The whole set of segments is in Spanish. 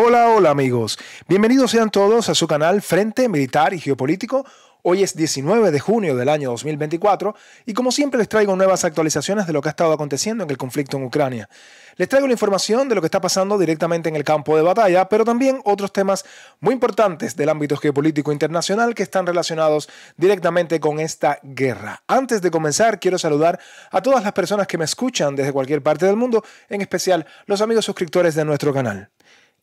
Hola, hola amigos. Bienvenidos sean todos a su canal Frente Militar y Geopolítico. Hoy es 19 de junio del año 2024 y como siempre les traigo nuevas actualizaciones de lo que ha estado aconteciendo en el conflicto en Ucrania. Les traigo la información de lo que está pasando directamente en el campo de batalla, pero también otros temas muy importantes del ámbito geopolítico internacional que están relacionados directamente con esta guerra. Antes de comenzar, quiero saludar a todas las personas que me escuchan desde cualquier parte del mundo, en especial los amigos suscriptores de nuestro canal.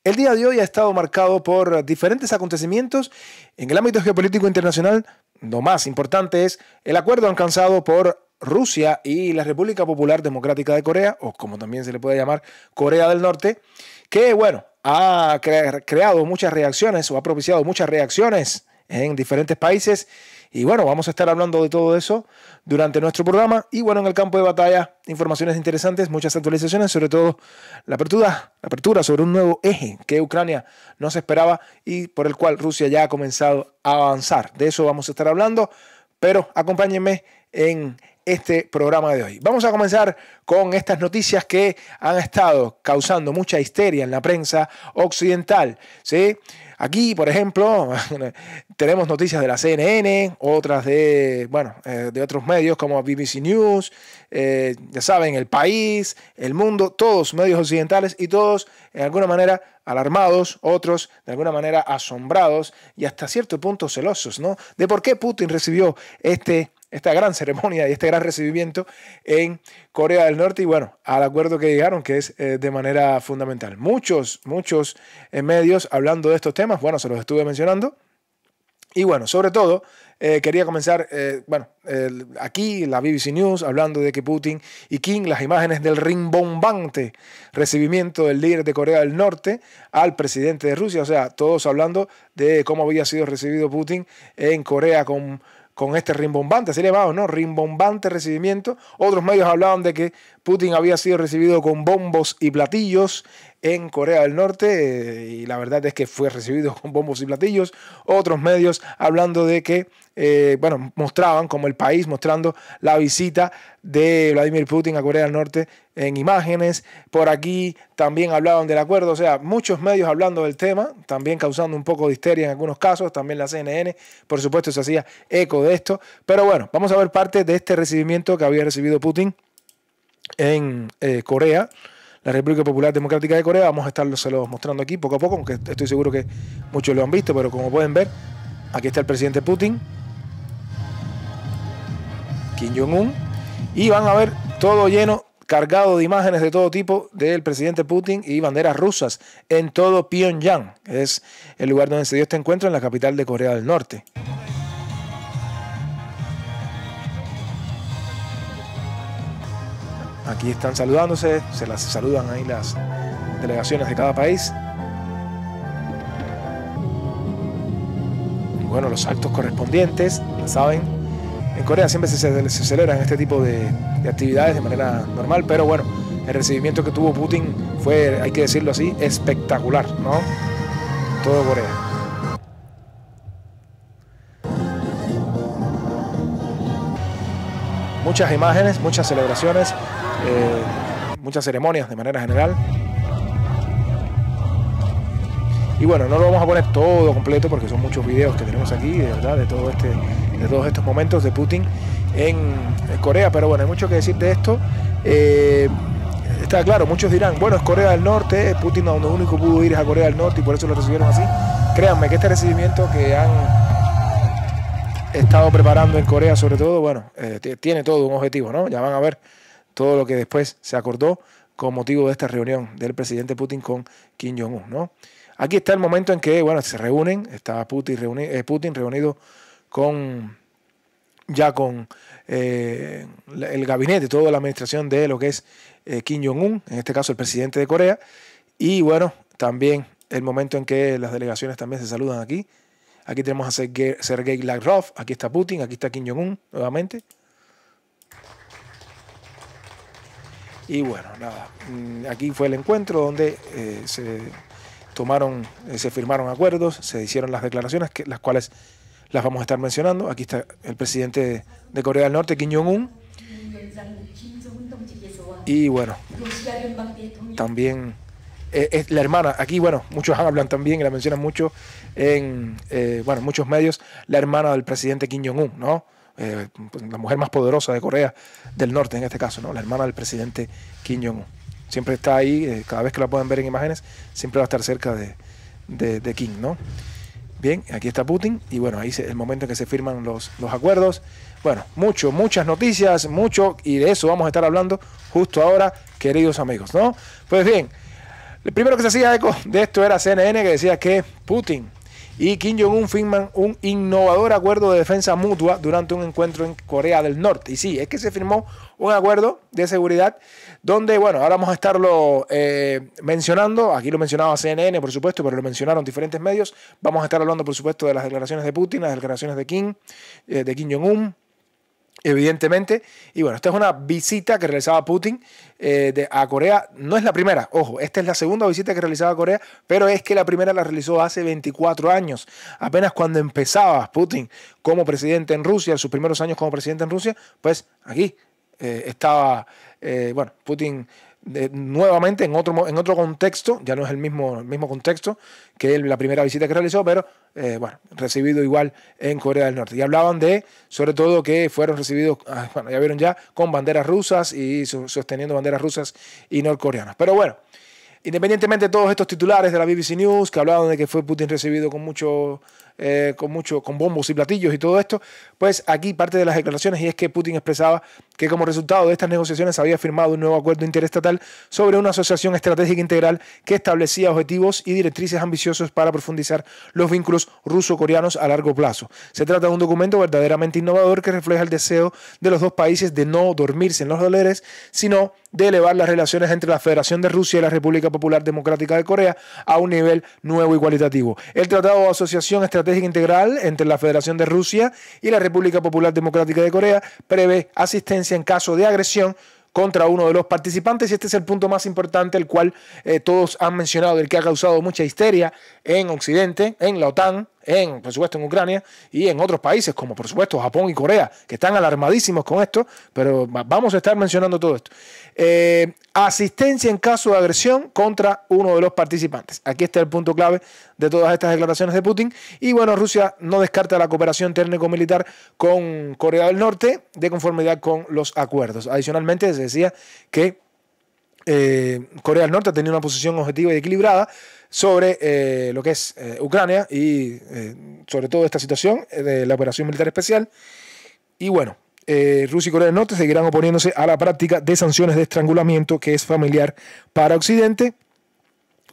El día de hoy ha estado marcado por diferentes acontecimientos en el ámbito geopolítico internacional. Lo más importante es el acuerdo alcanzado por Rusia y la República Popular Democrática de Corea, o como también se le puede llamar Corea del Norte, que bueno, ha creado muchas reacciones o ha propiciado muchas reacciones en diferentes países y bueno, vamos a estar hablando de todo eso durante nuestro programa. Y bueno, en el campo de batalla, informaciones interesantes, muchas actualizaciones, sobre todo la apertura, apertura sobre un nuevo eje que Ucrania no se esperaba y por el cual Rusia ya ha comenzado a avanzar. De eso vamos a estar hablando, pero acompáñenme en este programa de hoy. Vamos a comenzar con estas noticias que han estado causando mucha histeria en la prensa occidental. ¿sí? Aquí, por ejemplo, tenemos noticias de la CNN, otras de, bueno, eh, de otros medios como BBC News, eh, ya saben, El País, El Mundo, todos medios occidentales y todos, en alguna manera, alarmados, otros de alguna manera asombrados y hasta cierto punto celosos, ¿no? De por qué Putin recibió este esta gran ceremonia y este gran recibimiento en Corea del Norte y bueno, al acuerdo que llegaron, que es eh, de manera fundamental. Muchos, muchos eh, medios hablando de estos temas, bueno, se los estuve mencionando. Y bueno, sobre todo, eh, quería comenzar, bueno, aquí la BBC News hablando de que Putin y King las imágenes del rimbombante recibimiento del líder de Corea del Norte al presidente de Rusia, o sea, todos hablando de cómo había sido recibido Putin en Corea con con este rimbombante, así ¿no? Rimbombante recibimiento. Otros medios hablaban de que Putin había sido recibido con bombos y platillos en Corea del Norte eh, y la verdad es que fue recibido con bombos y platillos. Otros medios hablando de que, eh, bueno, mostraban como el país mostrando la visita de Vladimir Putin a Corea del Norte en imágenes. Por aquí también hablaban del acuerdo, o sea, muchos medios hablando del tema, también causando un poco de histeria en algunos casos, también la CNN, por supuesto, se hacía eco de esto. Pero bueno, vamos a ver parte de este recibimiento que había recibido Putin en eh, Corea la República Popular Democrática de Corea. Vamos a estarlos mostrando aquí poco a poco, aunque estoy seguro que muchos lo han visto, pero como pueden ver, aquí está el presidente Putin, Kim Jong-un, y van a ver todo lleno cargado de imágenes de todo tipo del presidente Putin y banderas rusas en todo Pyongyang. Es el lugar donde se dio este encuentro en la capital de Corea del Norte. Aquí están saludándose, se las saludan ahí las delegaciones de cada país. Y bueno, los actos correspondientes, ya saben, en Corea siempre se, celebran este tipo de, de, actividades de manera normal, pero bueno, el recibimiento que tuvo Putin fue, hay que decirlo así, espectacular, ¿no? Todo Corea. Muchas imágenes, muchas celebraciones, eh, muchas ceremonias de manera general. Y bueno, no lo vamos a poner todo completo porque son muchos videos que tenemos aquí, de verdad, de, todo este, de todos estos momentos de Putin en, Corea. Pero bueno, hay mucho que decir de esto. Eh, está claro, muchos dirán, bueno, es Corea del Norte, Putin donde único pudo ir es a Corea del Norte y por eso lo recibieron así. Créanme que este recibimiento que han estado preparando en Corea sobre todo, bueno, eh, tiene todo un objetivo, ¿no? Ya van a ver todo lo que después se acordó con motivo de esta reunión del presidente Putin con Kim Jong-un. ¿no? Aquí está el momento en que bueno, se reúnen, está Putin, eh, reunido con ya con eh, el gabinete, toda la administración de lo que es eh, Kim Jong-un, en este caso el presidente de Corea, y bueno, también el momento en que las delegaciones también se saludan aquí. Aquí tenemos a Sergei Lavrov, aquí está Putin, aquí está Kim Jong-un nuevamente. Y bueno, nada, mm, aquí fue el encuentro donde eh, se tomaron, eh, se firmaron acuerdos, se hicieron las declaraciones, que, las cuales las vamos a estar mencionando. Aquí está el presidente de Corea del Norte, Kim Jong-un. Y bueno, también eh, es la hermana, aquí bueno, muchos hablan también, y la mencionan mucho en bueno, muchos medios, la hermana del presidente Kim Jong-un, ¿no? Eh, pues, la mujer más poderosa de Corea del Norte en este caso, ¿no? la hermana del presidente Kim Jong-un. Siempre está ahí, eh, cada vez que la pueden ver en imágenes, siempre va a estar cerca de, de, Kim. ¿no? Bien, aquí está Putin y bueno, ahí es el momento en que se firman los, los acuerdos. Bueno, mucho, muchas noticias, mucho y de eso vamos a estar hablando justo ahora, queridos amigos, ¿no? Pues bien, el primero que se hacía eco de esto era CNN que decía que Putin y Kim Jong-un firman un innovador acuerdo de defensa mutua durante un encuentro en Corea del Norte. Y sí, es que se firmó un acuerdo de seguridad donde, bueno, ahora vamos a estarlo eh, mencionando, aquí lo mencionaba CNN, por supuesto, pero lo mencionaron diferentes medios, vamos a estar hablando, por supuesto, de las declaraciones de Putin, las declaraciones de Kim, eh, de Kim Jong-un, evidentemente. Y bueno, esta es una visita que realizaba Putin eh, a Corea. No es la primera, ojo, esta es la segunda visita que realizaba a Corea, pero es que la primera la realizó hace 24 años, apenas cuando empezaba Putin como presidente en Rusia, en sus primeros años como presidente en Rusia, pues aquí eh, estaba, eh, bueno, Putin nuevamente en otro, en otro contexto, ya no es el mismo, mismo contexto que la primera visita que realizó, pero eh, bueno, recibido igual en Corea del Norte. Y hablaban de, sobre todo, que fueron recibidos, ah, bueno, ya vieron ya, con banderas rusas y sosteniendo banderas rusas y norcoreanas. Pero bueno, independientemente de todos estos titulares de la BBC News, que hablaban de que fue Putin recibido con mucho eh, con mucho, con bombos y platillos y todo esto, pues aquí parte de las declaraciones y es que Putin expresaba que como resultado de estas negociaciones había firmado un nuevo acuerdo interestatal sobre una asociación estratégica integral que establecía objetivos y directrices ambiciosos para profundizar los vínculos ruso-coreanos a largo plazo. Se trata de un documento verdaderamente innovador que refleja el deseo de los dos países de no dormirse en los doleres sino de elevar las relaciones entre la Federación de Rusia y la República Popular Democrática de Corea a un nivel nuevo y cualitativo. El Tratado de Asociación Estratégica estrategia integral entre la Federación de Rusia y la República Popular Democrática de Corea prevé asistencia en caso de agresión contra uno de los participantes. Y este es el punto más importante, el cual eh, todos han mencionado, el que ha causado mucha histeria en Occidente, en la OTAN, en, por supuesto, en Ucrania y en otros países, como por supuesto Japón y Corea, que están alarmadísimos con esto, pero vamos a estar mencionando todo esto. Eh, asistencia en caso de agresión contra uno de los participantes. Aquí está el punto clave de todas estas declaraciones de Putin. Y bueno, Rusia no descarta la cooperación técnico-militar con Corea del Norte de conformidad con los acuerdos. Adicionalmente, se decía que eh, Corea del Norte ha tenía una posición objetiva y equilibrada sobre eh, lo que es eh, Ucrania y eh, sobre todo esta situación de la operación militar especial. Y bueno, Rusia y Corea del Norte seguirán oponiéndose a la práctica de sanciones de estrangulamiento que es familiar para Occidente,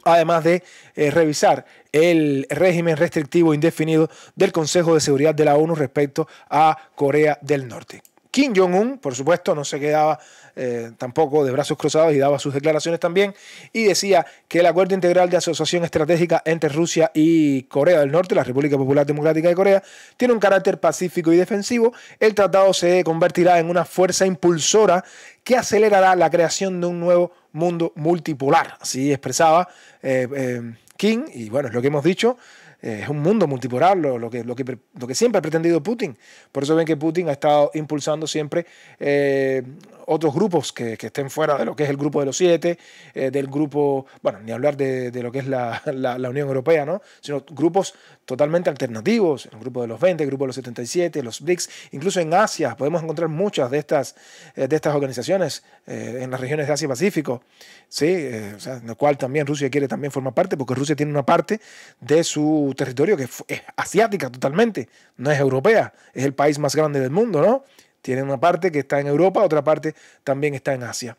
además de revisar el régimen restrictivo indefinido del Consejo de Seguridad de la ONU respecto a Corea del Norte. Kim Jong-un, por supuesto, no se quedaba eh, tampoco de brazos cruzados y daba sus declaraciones también, y decía que el acuerdo integral de asociación estratégica entre Rusia y Corea del Norte, la República Popular Democrática de Corea, tiene un carácter pacífico y defensivo. El tratado se convertirá en una fuerza impulsora que acelerará la creación de un nuevo mundo multipolar, así expresaba eh, eh, Kim, y bueno, es lo que hemos dicho. Eh, es un mundo multipolar lo, que, lo, lo que siempre ha pretendido Putin. Por eso ven que Putin ha estado impulsando siempre eh, otros grupos que, estén fuera de lo que es el grupo de los siete, eh, del grupo, bueno, ni hablar de, lo que es la, la, Unión Europea, ¿no? Sino grupos totalmente alternativos, el grupo de los 20, el grupo de los 77, los BRICS, incluso en Asia podemos encontrar muchas de estas, eh, de estas organizaciones eh, en las regiones de Asia Pacífico, ¿sí? O sea, en lo cual también Rusia quiere también formar parte, porque Rusia tiene una parte de su territorio que es asiática totalmente, no es europea, es el país más grande del mundo, ¿no? Tienen una parte que está en Europa, otra parte también está en Asia.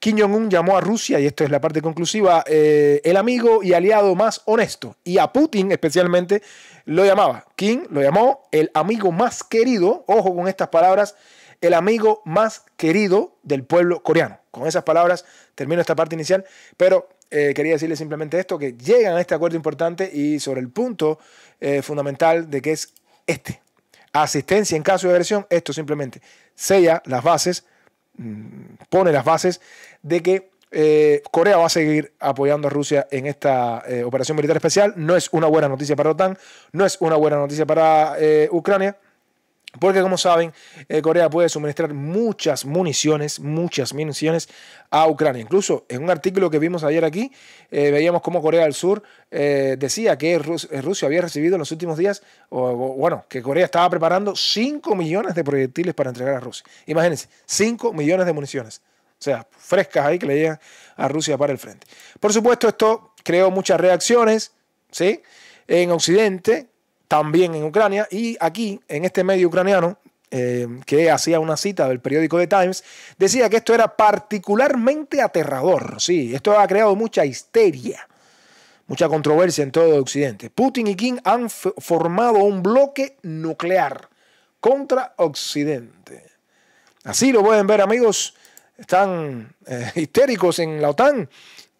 Kim Jong-un llamó a Rusia, y esto es la parte conclusiva, eh, el amigo y aliado más honesto. Y a Putin especialmente lo llamaba. Kim lo llamó el amigo más querido, ojo con estas palabras, el amigo más querido del pueblo coreano. Con esas palabras termino esta parte inicial, pero eh, quería decirle simplemente esto, que llegan a este acuerdo importante y sobre el punto eh, fundamental de que es este, asistencia en caso de agresión, esto simplemente sella las bases, mm, pone las bases de que eh, Corea va a seguir apoyando a Rusia en esta eh, operación militar especial. No es una buena noticia para OTAN, no es una buena noticia para eh, Ucrania, porque como saben, eh, Corea puede suministrar muchas municiones, muchas municiones a Ucrania. Incluso en un artículo que vimos ayer aquí, eh, veíamos cómo Corea del Sur eh, decía que Rusia había recibido en los últimos días, bueno, que Corea estaba preparando 5 millones de proyectiles para entregar a Rusia. Imagínense, 5 millones de municiones. O sea, frescas ahí que le llegan a Rusia para el frente. Por supuesto, esto creó muchas reacciones, ¿sí? En Occidente, también en Ucrania. Y aquí, en este medio ucraniano, eh, que hacía una cita del periódico The Times, decía que esto era particularmente aterrador. Sí, esto ha creado mucha histeria, mucha controversia en todo Occidente. Putin y Kim han formado un bloque nuclear contra Occidente. Así lo pueden ver, amigos. Están eh, histéricos en la OTAN.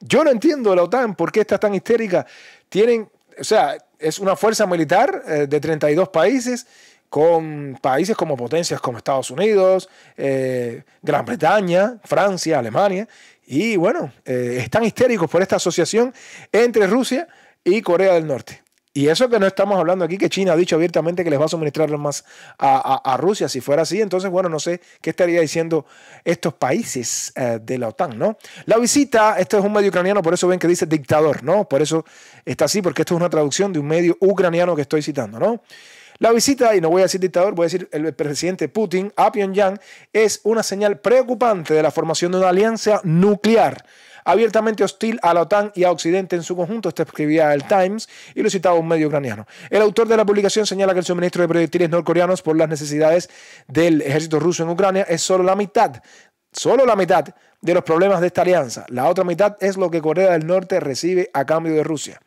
Yo no entiendo la OTAN por qué está tan histérica. Tienen o sea, es una fuerza militar eh, de 32 países con países como potencias como Estados Unidos, eh, Gran Bretaña, Francia, Alemania, y bueno, eh, están histéricos por esta asociación entre Rusia y Corea del Norte. Y eso que no estamos hablando aquí, que China ha dicho abiertamente que les va a suministrar más a, Rusia. Si fuera así, entonces, bueno, no sé qué estaría diciendo estos países eh, de la OTAN, ¿no? La visita, esto es un medio ucraniano, por eso ven que dice dictador, ¿no? Por eso está así, porque esto es una traducción de un medio ucraniano que estoy citando, ¿no? La visita, y no voy a decir dictador, voy a decir el presidente Putin a Pyongyang, es una señal preocupante de la formación de una alianza nuclear abiertamente hostil a la OTAN y a Occidente en su conjunto. Esto escribía el Times y lo citaba un medio ucraniano. El autor de la publicación señala que el suministro de proyectiles norcoreanos por las necesidades del ejército ruso en Ucrania es solo la mitad solo la mitad de los problemas de esta alianza. La otra mitad es lo que Corea del Norte recibe a cambio de Rusia.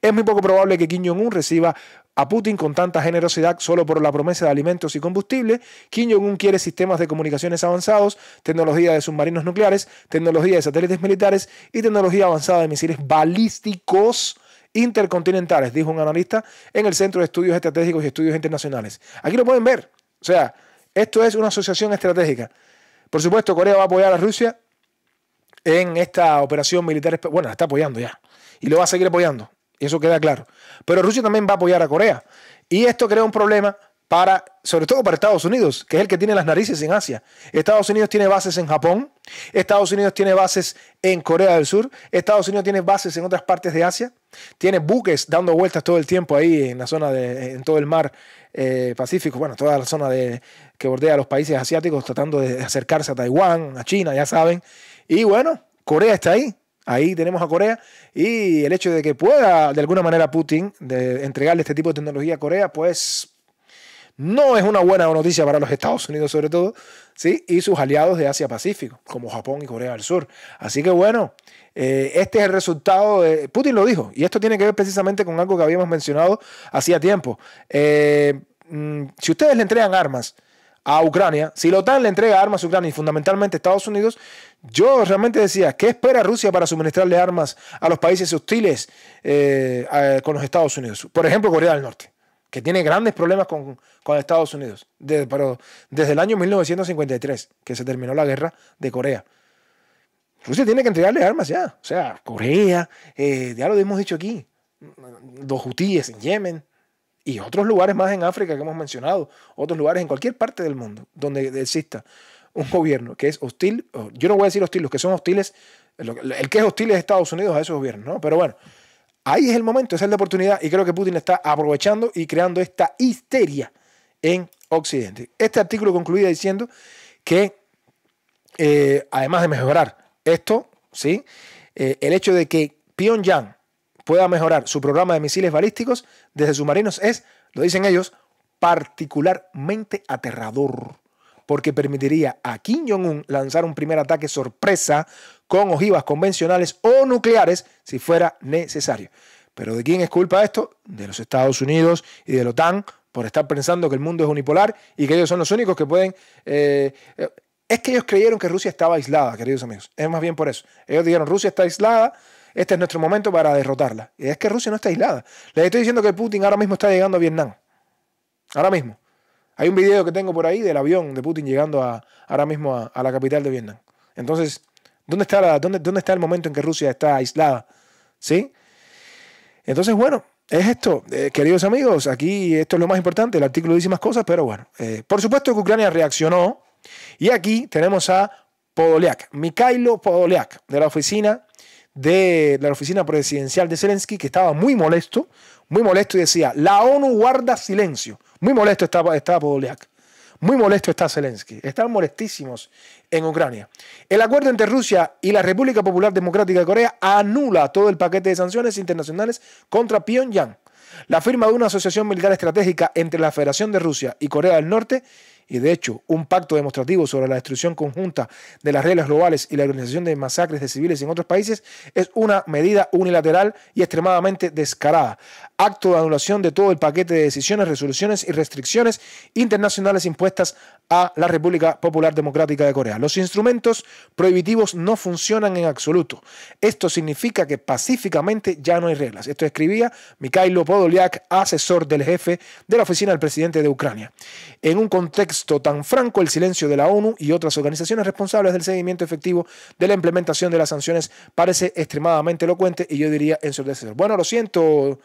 Es muy poco probable que Kim Jong-un reciba a Putin con tanta generosidad solo por la promesa de alimentos y combustible. Kim Jong-un quiere sistemas de comunicaciones avanzados, tecnología de submarinos nucleares, tecnología de satélites militares y tecnología avanzada de misiles balísticos intercontinentales, dijo un analista en el Centro de Estudios Estratégicos y Estudios Internacionales. Aquí lo pueden ver. O sea, esto es una asociación estratégica. Por supuesto, Corea va a apoyar a Rusia en esta operación militar. Bueno, está apoyando ya. Y lo va a seguir apoyando eso queda claro. Pero Rusia también va a apoyar a Corea. Y esto crea un problema para, sobre todo para Estados Unidos, que es el que tiene las narices en Asia. Estados Unidos tiene bases en Japón, Estados Unidos tiene bases en Corea del Sur, Estados Unidos tiene bases en otras partes de Asia, tiene buques dando vueltas todo el tiempo ahí en la zona de, en todo el mar eh, Pacífico, bueno, toda la zona de, que bordea los países asiáticos, tratando de acercarse a Taiwán, a China, ya saben. Y bueno, Corea está ahí, Ahí tenemos a Corea y el hecho de que pueda de alguna manera Putin de entregarle este tipo de tecnología a Corea, pues no es una buena noticia para los Estados Unidos sobre todo, ¿sí? y sus aliados de Asia-Pacífico, como Japón y Corea del Sur. Así que bueno, eh, este es el resultado Putin lo dijo, y esto tiene que ver precisamente con algo que habíamos mencionado hacía tiempo. Eh, mm, si ustedes le entregan armas a Ucrania, si la OTAN le entrega armas a Ucrania y fundamentalmente a Estados Unidos, yo realmente decía, ¿qué espera Rusia para suministrarle armas a los países hostiles eh, con los Estados Unidos? Por ejemplo, Corea del Norte, que tiene grandes problemas con, Estados Unidos, desde el año 1953, que se terminó la guerra de Corea. Rusia tiene que entregarle armas ya. O sea, Corea, eh, ya lo hemos dicho aquí, los hutíes en Yemen y otros lugares más en África que hemos mencionado, otros lugares en cualquier parte del mundo donde exista un gobierno que es hostil, yo no voy a decir hostil, los que son hostiles, el que es hostil es Estados Unidos a esos gobiernos, ¿no? Pero bueno, ahí es el momento, esa es la oportunidad y creo que Putin está aprovechando y creando esta histeria en Occidente. Este artículo concluía diciendo que, eh, además de mejorar esto, ¿sí? Eh, el hecho de que Pyongyang pueda mejorar su programa de misiles balísticos desde submarinos es, lo dicen ellos, particularmente aterrador porque permitiría a Kim Jong-un lanzar un primer ataque sorpresa con ojivas convencionales o nucleares si fuera necesario. Pero ¿de quién es culpa esto? De los Estados Unidos y de la OTAN por estar pensando que el mundo es unipolar y que ellos son los únicos que pueden... Eh, eh, es que ellos creyeron que Rusia estaba aislada, queridos amigos. Es más bien por eso. Ellos dijeron, Rusia está aislada, este es nuestro momento para derrotarla. Y es que Rusia no está aislada. Les estoy diciendo que Putin ahora mismo está llegando a Vietnam. Ahora mismo. Hay un video que tengo por ahí del avión de Putin llegando a, ahora mismo a, la capital de Vietnam. Entonces, ¿dónde está, el momento en que Rusia está aislada? ¿Sí? Entonces, bueno, es esto, eh, queridos amigos, aquí esto es lo más importante, el artículo dice más cosas, pero bueno, eh, por supuesto que Ucrania reaccionó y aquí tenemos a Podoliak, Mikhailo Podoliak, de la oficina de la oficina presidencial de Zelensky, que estaba muy molesto, muy molesto y decía, la ONU guarda silencio muy molesto está, está Podolyak. Muy molesto está Zelensky. Están molestísimos en Ucrania. El acuerdo entre Rusia y la República Popular Democrática de Corea anula todo el paquete de sanciones internacionales contra Pyongyang. La firma de una asociación militar estratégica entre la Federación de Rusia y Corea del Norte y de hecho un pacto demostrativo sobre la destrucción conjunta de las reglas globales y la organización de masacres de civiles en otros países, es una medida unilateral y extremadamente descarada. Acto de anulación de todo el paquete de decisiones, resoluciones y restricciones internacionales impuestas a la República Popular Democrática de Corea. Los instrumentos prohibitivos no funcionan en absoluto. Esto significa que pacíficamente ya no hay reglas. Esto escribía Mikhailo Podolyak, asesor del jefe de la oficina del presidente de Ucrania. En un contexto tan franco el silencio de la ONU y otras organizaciones responsables del seguimiento efectivo de la implementación de las sanciones parece extremadamente elocuente y yo diría en ensordecedor. Bueno, lo siento,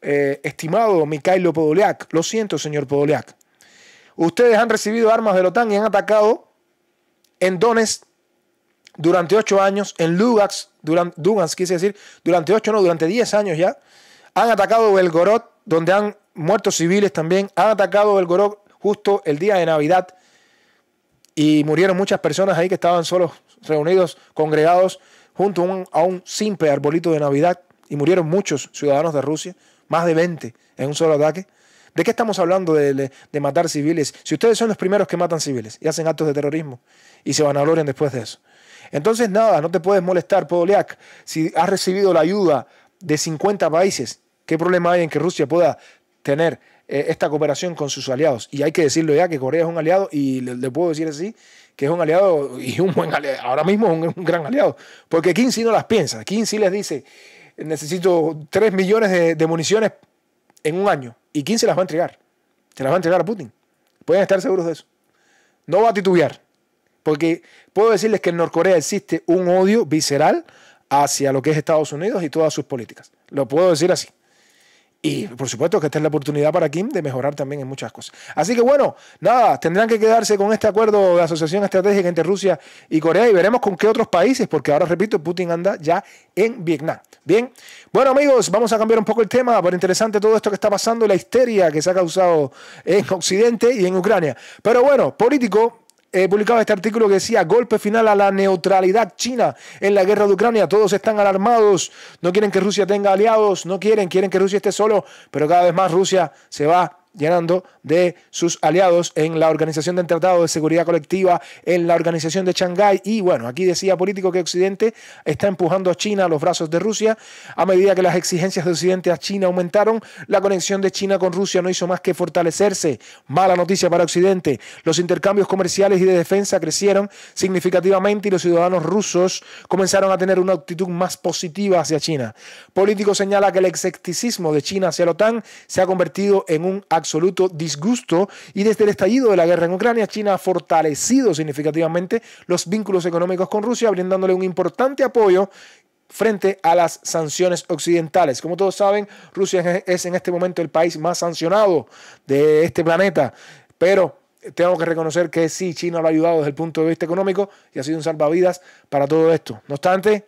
eh, estimado Mikhailo Podoliak, lo siento, señor Podoliak. Ustedes han recibido armas de la OTAN y han atacado en Donetsk durante ocho años, en Lugansk, durante, quise decir, durante ocho, no, durante diez años ya. Han atacado Belgorod, donde han muerto civiles también. Han atacado Belgorod justo el día de Navidad y murieron muchas personas ahí que estaban solos, reunidos, congregados junto a un, simple arbolito de Navidad y murieron muchos ciudadanos de Rusia, más de 20 en un solo ataque. ¿De qué estamos hablando de, matar civiles? Si ustedes son los primeros que matan civiles y hacen actos de terrorismo y se van a gloriar después de eso. Entonces, nada, no te puedes molestar, Podoliak, si has recibido la ayuda de 50 países. ¿Qué problema hay en que Rusia pueda tener eh, esta cooperación con sus aliados. Y hay que decirlo ya que Corea es un aliado, y le, puedo decir así, que es un aliado y un buen aliado. Ahora mismo es un, gran aliado, porque Kim sí no las piensa. Kim sí les dice, necesito 3 millones de, municiones en un año, y Kim se las va a entregar. Se las va a entregar a Putin. Pueden estar seguros de eso. No va a titubear. Porque puedo decirles que en Norcorea existe un odio visceral hacia lo que es Estados Unidos y todas sus políticas. Lo puedo decir así. Y por supuesto que esta es la oportunidad para Kim de mejorar también en muchas cosas. Así que bueno, nada, tendrán que quedarse con este acuerdo de asociación estratégica entre Rusia y Corea y veremos con qué otros países, porque ahora repito, Putin anda ya en Vietnam. Bien, bueno amigos, vamos a cambiar un poco el tema, Por interesante todo esto que está pasando la histeria que se ha causado en Occidente y en Ucrania. Pero bueno, político, He eh, publicaba este artículo que decía golpe final a la neutralidad china en la guerra de Ucrania. Todos están alarmados, no quieren que Rusia tenga aliados, no quieren, quieren que Rusia esté solo, pero cada vez más Rusia se va llenando de sus aliados en la Organización del Tratado de Seguridad Colectiva, en la Organización de Shanghái. Y bueno, aquí decía político que Occidente está empujando a China a los brazos de Rusia. A medida que las exigencias de Occidente a China aumentaron, la conexión de China con Rusia no hizo más que fortalecerse. Mala noticia para Occidente. Los intercambios comerciales y de defensa crecieron significativamente y los ciudadanos rusos comenzaron a tener una actitud más positiva hacia China. Político señala que el escepticismo de China hacia la OTAN se ha convertido en un absoluto disgusto y desde el estallido de la guerra en Ucrania, China ha fortalecido significativamente los vínculos económicos con Rusia, brindándole un importante apoyo frente a las sanciones occidentales. Como todos saben, Rusia es en este momento el país más sancionado de este planeta, pero tengo que reconocer que sí, China lo ha ayudado desde el punto de vista económico y ha sido un salvavidas para todo esto. No obstante,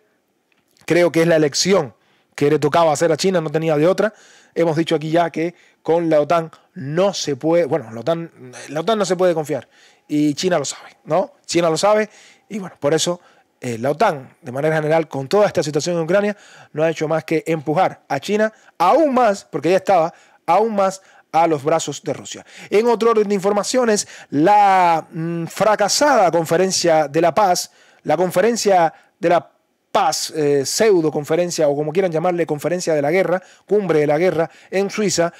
creo que es la elección que le tocaba hacer a China, no tenía de otra. Hemos dicho aquí ya que con la OTAN no se puede, bueno, la OTAN, la OTAN no se puede confiar y China lo sabe, ¿no? China lo sabe y bueno, por eso eh, la OTAN, de manera general, con toda esta situación en Ucrania, no ha hecho más que empujar a China aún más, porque ya estaba, aún más a los brazos de Rusia. En otro orden de informaciones, la mm, fracasada conferencia de la paz, la conferencia de la paz, eh, pseudo conferencia o como quieran llamarle, conferencia de la guerra, cumbre de la guerra en Suiza,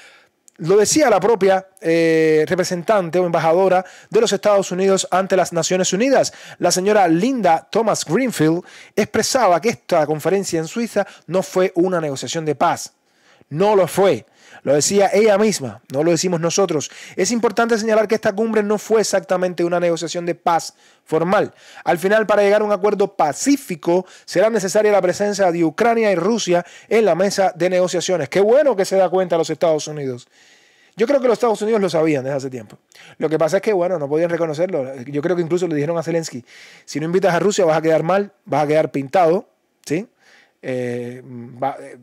lo decía la propia eh, representante o embajadora de los Estados Unidos ante las Naciones Unidas, la señora Linda Thomas Greenfield, expresaba que esta conferencia en Suiza no fue una negociación de paz no lo fue. Lo decía ella misma, no lo decimos nosotros. Es importante señalar que esta cumbre no fue exactamente una negociación de paz formal. Al final, para llegar a un acuerdo pacífico, será necesaria la presencia de Ucrania y Rusia en la mesa de negociaciones. Qué bueno que se da cuenta los Estados Unidos. Yo creo que los Estados Unidos lo sabían desde hace tiempo. Lo que pasa es que, bueno, no podían reconocerlo. Yo creo que incluso le dijeron a Zelensky, si no invitas a Rusia vas a quedar mal, vas a quedar pintado, ¿sí? Eh, eh,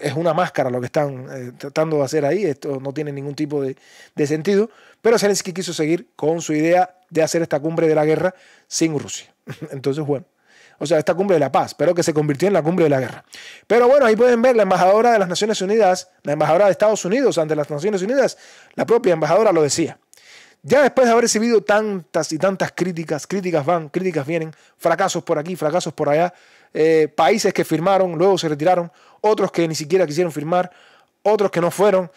es una máscara lo que están eh, tratando de hacer ahí, esto no tiene ningún tipo de, de, sentido, pero Zelensky quiso seguir con su idea de hacer esta cumbre de la guerra sin Rusia. Entonces, bueno, o sea, esta cumbre de la paz, pero que se convirtió en la cumbre de la guerra. Pero bueno, ahí pueden ver la embajadora de las Naciones Unidas, la embajadora de Estados Unidos ante las Naciones Unidas, la propia embajadora lo decía. Ya después de haber recibido tantas y tantas críticas, críticas van, críticas vienen, fracasos por aquí, fracasos por allá, eh, países que firmaron, luego se retiraron, otros que ni siquiera quisieron firmar, otros que no fueron,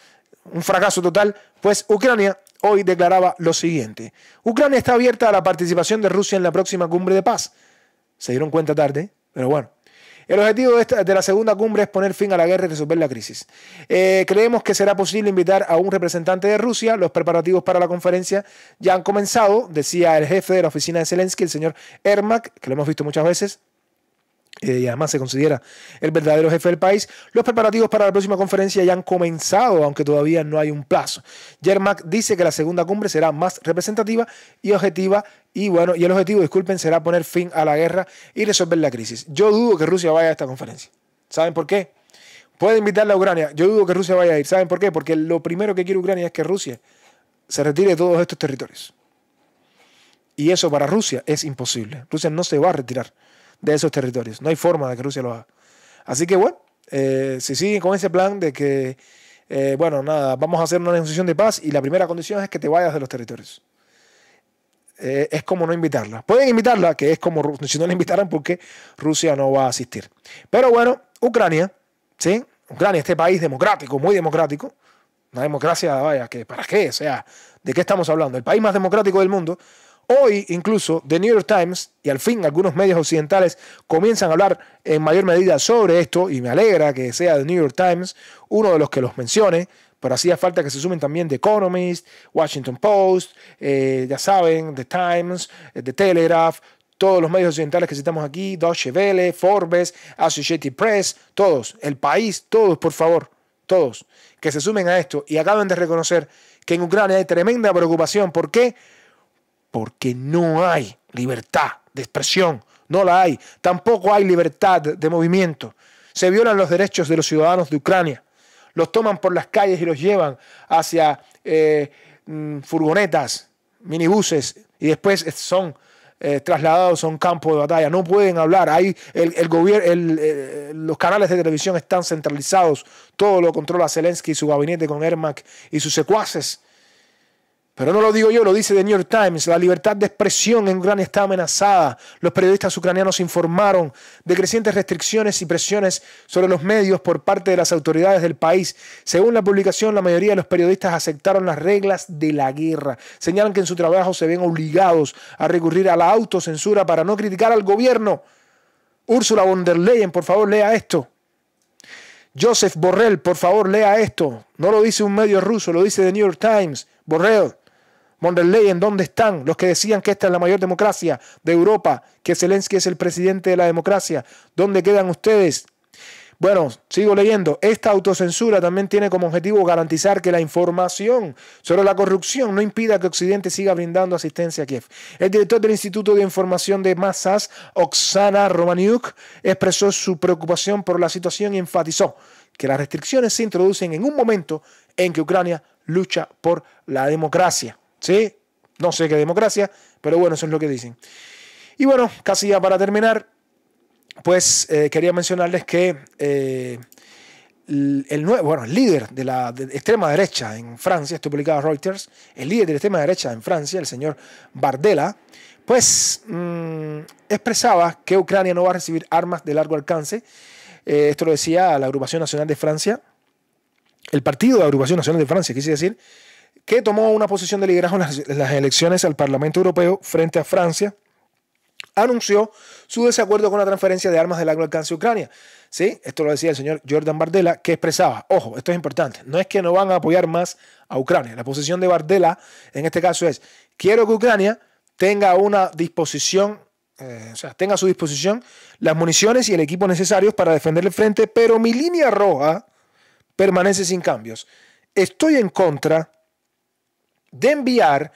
un fracaso total, pues Ucrania hoy declaraba lo siguiente, Ucrania está abierta a la participación de Rusia en la próxima cumbre de paz. Se dieron cuenta tarde, pero bueno. El objetivo de, la segunda cumbre es poner fin a la guerra y resolver la crisis. Eh, creemos que será posible invitar a un representante de Rusia. Los preparativos para la conferencia ya han comenzado, decía el jefe de la oficina de Zelensky, el señor Ermak, que lo hemos visto muchas veces. Eh, y además se considera el verdadero jefe del país, los preparativos para la próxima conferencia ya han comenzado, aunque todavía no hay un plazo. Yermak dice que la segunda cumbre será más representativa y objetiva, y bueno, y el objetivo, disculpen, será poner fin a la guerra y resolver la crisis. Yo dudo que Rusia vaya a esta conferencia. ¿Saben por qué? Puede invitar a Ucrania. Yo dudo que Rusia vaya a ir. ¿Saben por qué? Porque lo primero que quiere Ucrania es que Rusia se retire de todos estos territorios. Y eso para Rusia es imposible. Rusia no se va a retirar de esos territorios. No hay forma de que Rusia lo haga. Así que bueno, se eh, si con ese plan de que, eh, bueno, nada, vamos a hacer una negociación de paz y la primera condición es que te vayas de los territorios. Eh, es como no invitarla. Pueden invitarla, que es como si no la invitaran porque Rusia no va a asistir. Pero bueno, Ucrania, ¿sí? Ucrania, este país democrático, muy democrático, una democracia, vaya, que para qué, sea, ¿de qué estamos hablando? El país más democrático del mundo Hoy incluso The New York Times y al fin algunos medios occidentales comienzan a hablar en mayor medida sobre esto y me alegra que sea The New York Times uno de los que los mencione, pero hacía falta que se sumen también The Economist, Washington Post, eh, ya saben, The Times, eh, The Telegraph, todos los medios occidentales que citamos aquí, Deutsche Welle, Forbes, Associated Press, todos, el país, todos, por favor, todos, que se sumen a esto y acaben de reconocer que en Ucrania hay tremenda preocupación. ¿Por qué? porque no hay libertad de expresión, no la hay. Tampoco hay libertad de movimiento. Se violan los derechos de los ciudadanos de Ucrania. Los toman por las calles y los llevan hacia eh, mm, furgonetas, minibuses, y después son eh, trasladados a un campo de batalla. No pueden hablar. hay el, el, eh, los canales de televisión están centralizados. Todo lo controla Zelensky y su gabinete con Ermac y sus secuaces pero no lo digo yo, lo dice The New York Times. La libertad de expresión en Ucrania está amenazada. Los periodistas ucranianos informaron de crecientes restricciones y presiones sobre los medios por parte de las autoridades del país. Según la publicación, la mayoría de los periodistas aceptaron las reglas de la guerra. Señalan que en su trabajo se ven obligados a recurrir a la autocensura para no criticar al gobierno. Úrsula von der Leyen, por favor, lea esto. Joseph Borrell, por favor, lea esto. No lo dice un medio ruso, lo dice The New York Times. Borrell, Mondeley, ¿en dónde están los que decían que esta es la mayor democracia de Europa, que Zelensky es el presidente de la democracia? ¿Dónde quedan ustedes? Bueno, sigo leyendo. Esta autocensura también tiene como objetivo garantizar que la información sobre la corrupción no impida que Occidente siga brindando asistencia a Kiev. El director del Instituto de Información de Masas, Oksana Romaniuk, expresó su preocupación por la situación y enfatizó que las restricciones se introducen en un momento en que Ucrania lucha por la democracia. ¿Sí? No sé qué democracia, pero bueno, eso es lo que dicen. Y bueno, casi ya para terminar, pues eh, quería mencionarles que eh, el nuevo, líder de la extrema derecha en Francia, esto publicado Reuters, el líder de la extrema derecha en Francia, el señor Bardella, pues mm, expresaba que Ucrania no va a recibir armas de largo alcance. Eh, esto lo decía la Agrupación Nacional de Francia, el partido de la Agrupación Nacional de Francia, quise decir, que tomó una posición de liderazgo en las elecciones al Parlamento Europeo frente a Francia, anunció su desacuerdo con la transferencia de armas de largo alcance a Ucrania. ¿Sí? Esto lo decía el señor Jordan Bardella, que expresaba, ojo, esto es importante, no es que no van a apoyar más a Ucrania. La posición de Bardella en este caso es, quiero que Ucrania tenga una disposición, eh, o sea, tenga a su disposición las municiones y el equipo necesarios para defender el frente, pero mi línea roja permanece sin cambios. Estoy en contra de enviar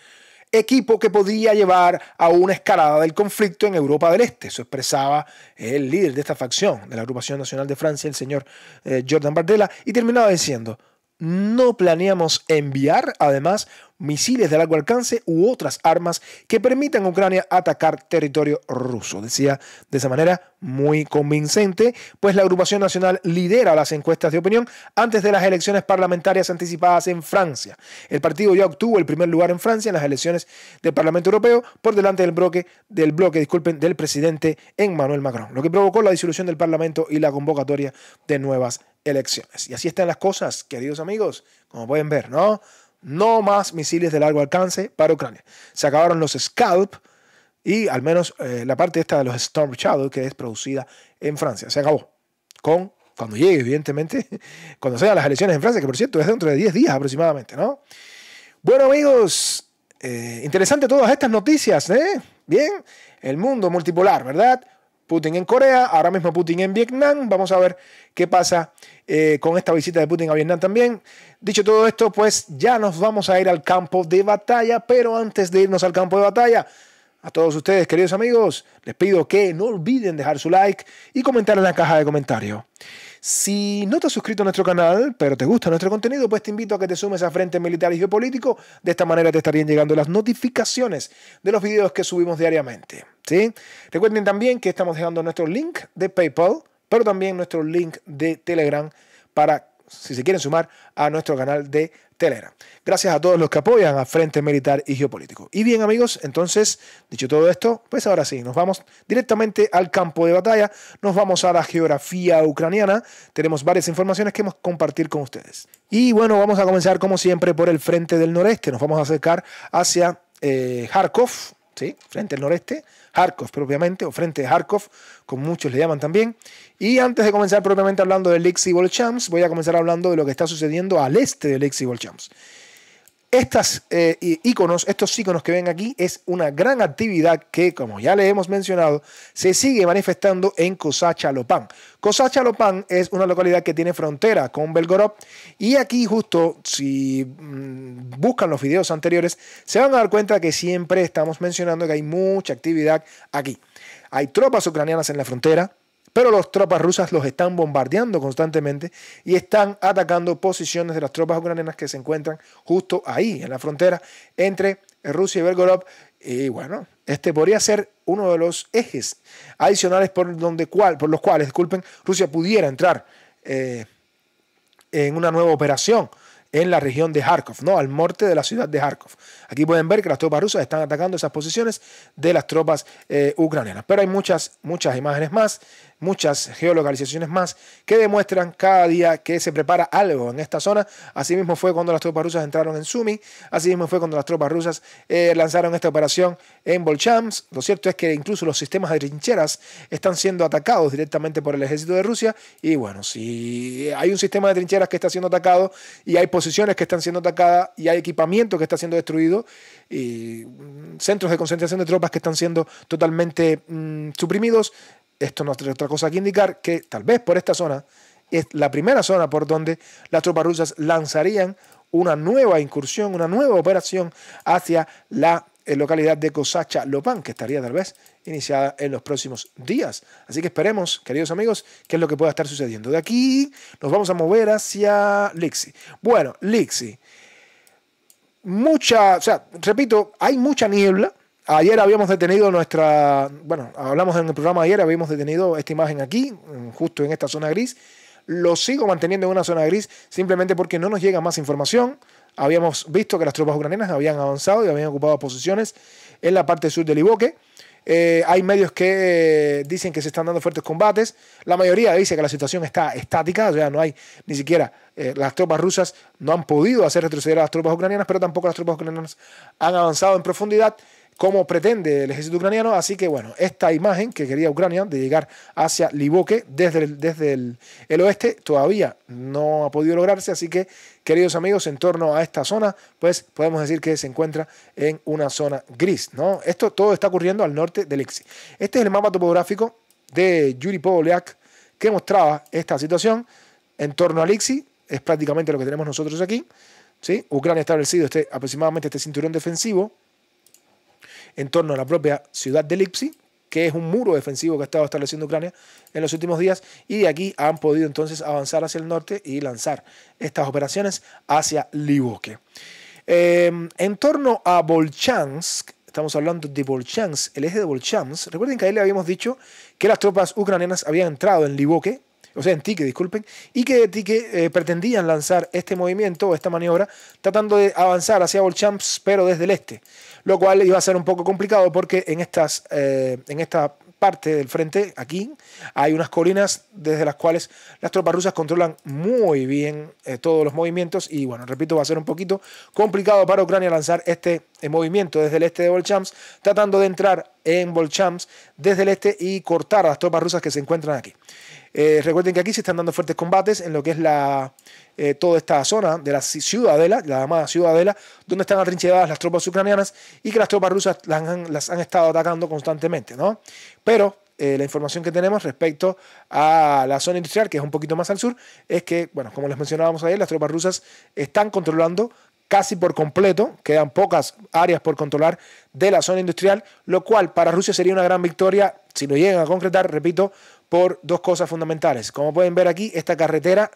equipo que podía llevar a una escalada del conflicto en Europa del Este. Eso expresaba el líder de esta facción, de la Agrupación Nacional de Francia, el señor eh, Jordan Bardella, y terminaba diciendo, no planeamos enviar, además, misiles de largo alcance u otras armas que permitan a Ucrania atacar territorio ruso. Decía de esa manera muy convincente, pues la agrupación nacional lidera las encuestas de opinión antes de las elecciones parlamentarias anticipadas en Francia. El partido ya obtuvo el primer lugar en Francia en las elecciones del Parlamento Europeo por delante del bloque del bloque, disculpen, del presidente Emmanuel Macron, lo que provocó la disolución del Parlamento y la convocatoria de nuevas elecciones. Y así están las cosas, queridos amigos, como pueden ver, ¿no? No más misiles de largo alcance para Ucrania. Se acabaron los Scalp y al menos eh, la parte esta de los Storm Shadow que es producida en Francia. Se acabó. Con, cuando llegue, evidentemente, cuando sean las elecciones en Francia, que por cierto es dentro de 10 días aproximadamente, ¿no? Bueno, amigos, eh, interesante todas estas noticias, ¿eh? Bien, el mundo multipolar, ¿verdad? Putin en Corea, ahora mismo Putin en Vietnam. Vamos a ver qué pasa eh, con esta visita de Putin a Vietnam también. Dicho todo esto, pues ya nos vamos a ir al campo de batalla, pero antes de irnos al campo de batalla, a todos ustedes, queridos amigos, les pido que no olviden dejar su like y comentar en la caja de comentarios. Si no te has suscrito a nuestro canal, pero te gusta nuestro contenido, pues te invito a que te sumes a Frente Militar y Geopolítico. De esta manera te estarían llegando las notificaciones de los videos que subimos diariamente. Recuerden también que estamos dejando nuestro link de PayPal, pero también nuestro link de Telegram para si se quieren sumar a nuestro canal de Telegram. Gracias a todos los que apoyan a Frente Militar y Geopolítico. Y bien amigos, entonces, dicho todo esto, pues ahora sí, nos vamos directamente al campo de batalla, nos vamos a la geografía ucraniana, tenemos varias informaciones que hemos compartir con ustedes. Y bueno, vamos a comenzar como siempre por el Frente del Noreste, nos vamos a acercar hacia eh, Kharkov, ¿sí? Frente del Noreste, Harkov propiamente, o frente de Harkov, como muchos le llaman también. Y antes de comenzar propiamente hablando del lexi Champs, voy a comenzar hablando de lo que está sucediendo al este del lexi Champs. Estas eh, estos iconos que ven aquí, es una gran actividad que, como ya le hemos mencionado, se sigue manifestando en Cosachalopán. Cosachalopán es una localidad que tiene frontera con Belgorod y aquí justo, si mm, buscan los videos anteriores, se van a dar cuenta que siempre estamos mencionando que hay mucha actividad aquí. Hay tropas ucranianas en la frontera, pero las tropas rusas los están bombardeando constantemente y están atacando posiciones de las tropas ucranianas que se encuentran justo ahí, en la frontera entre Rusia y Belgorod. Y bueno, este podría ser uno de los ejes adicionales por, donde cual, por los cuales, disculpen, Rusia pudiera entrar eh, en una nueva operación en la región de Kharkov, ¿no? al norte de la ciudad de Kharkov. Aquí pueden ver que las tropas rusas están atacando esas posiciones de las tropas eh, ucranianas. Pero hay muchas, muchas imágenes más muchas geolocalizaciones más que demuestran cada día que se prepara algo en esta zona. Asimismo fue cuando las tropas rusas entraron en Sumi, asimismo fue cuando las tropas rusas eh, lanzaron esta operación en Bolchams. Lo cierto es que incluso los sistemas de trincheras están siendo atacados directamente por el ejército de Rusia y bueno, si hay un sistema de trincheras que está siendo atacado y hay posiciones que están siendo atacadas y hay equipamiento que está siendo destruido y mm, centros de concentración de tropas que están siendo totalmente mm, suprimidos, esto no es otra cosa que indicar que tal vez por esta zona es la primera zona por donde las tropas rusas lanzarían una nueva incursión, una nueva operación hacia la eh, localidad de Cosacha Lopan, que estaría tal vez iniciada en los próximos días. Así que esperemos, queridos amigos, qué es lo que pueda estar sucediendo. De aquí nos vamos a mover hacia Lixi. Bueno, Lixi. Mucha, o sea, repito, hay mucha niebla, Ayer habíamos detenido nuestra, bueno, hablamos en el programa ayer, habíamos detenido esta imagen aquí, justo en esta zona gris. Lo sigo manteniendo en una zona gris simplemente porque no nos llega más información. Habíamos visto que las tropas ucranianas habían avanzado y habían ocupado posiciones en la parte sur del Iboque. Eh, hay medios que eh, dicen que se están dando fuertes combates. La mayoría dice que la situación está estática, o sea, no hay ni siquiera eh, las tropas rusas no han podido hacer retroceder a las tropas ucranianas, pero tampoco las tropas ucranianas han avanzado en profundidad como pretende el ejército ucraniano. Así que bueno, esta imagen que quería Ucrania de llegar hacia Livoke desde, el, desde el, oeste todavía no ha podido lograrse. Así que, queridos amigos, en torno a esta zona, pues podemos decir que se encuentra en una zona gris. ¿no? Esto todo está ocurriendo al norte del Lixi. Este es el mapa topográfico de Yuri Povoliak que mostraba esta situación en torno a Lixi. Es prácticamente lo que tenemos nosotros aquí. ¿sí? Ucrania ha establecido este, aproximadamente este cinturón defensivo en torno a la propia ciudad de Lipsi, que es un muro defensivo que ha estado estableciendo Ucrania en los últimos días, y de aquí han podido entonces avanzar hacia el norte y lanzar estas operaciones hacia Livoke. Em, en torno a Volchansk, estamos hablando de Volchansk, el eje de Volchansk, recuerden que ahí le habíamos dicho que las tropas ucranianas habían entrado en Livoke o sea, en Tique, disculpen, y que Tique eh, pretendían lanzar este movimiento o esta maniobra tratando de avanzar hacia Volchamps, pero desde el este, lo cual iba a ser un poco complicado porque en, estas, eh, en esta parte del frente, aquí, hay unas colinas desde las cuales las tropas rusas controlan muy bien eh, todos los movimientos y bueno, repito, va a ser un poquito complicado para Ucrania lanzar este movimiento desde el este de Volchamps, tratando de entrar en Volchamps desde el este y cortar a las tropas rusas que se encuentran aquí. Eh, recuerden que aquí se están dando fuertes combates en lo que es la, eh, toda esta zona de la ciudadela, la llamada ciudadela, donde están atrincheradas las tropas ucranianas y que las tropas rusas las han, estado atacando constantemente, ¿no? Pero eh, la información que tenemos respecto a la zona industrial, que es un poquito más al sur, es que, bueno, como les mencionábamos ayer, las tropas rusas están controlando casi por completo, quedan pocas áreas por controlar de la zona industrial, lo cual para Rusia sería una gran victoria, si lo llegan a concretar, repito, por dos cosas fundamentales. Como pueden ver aquí, esta carretera,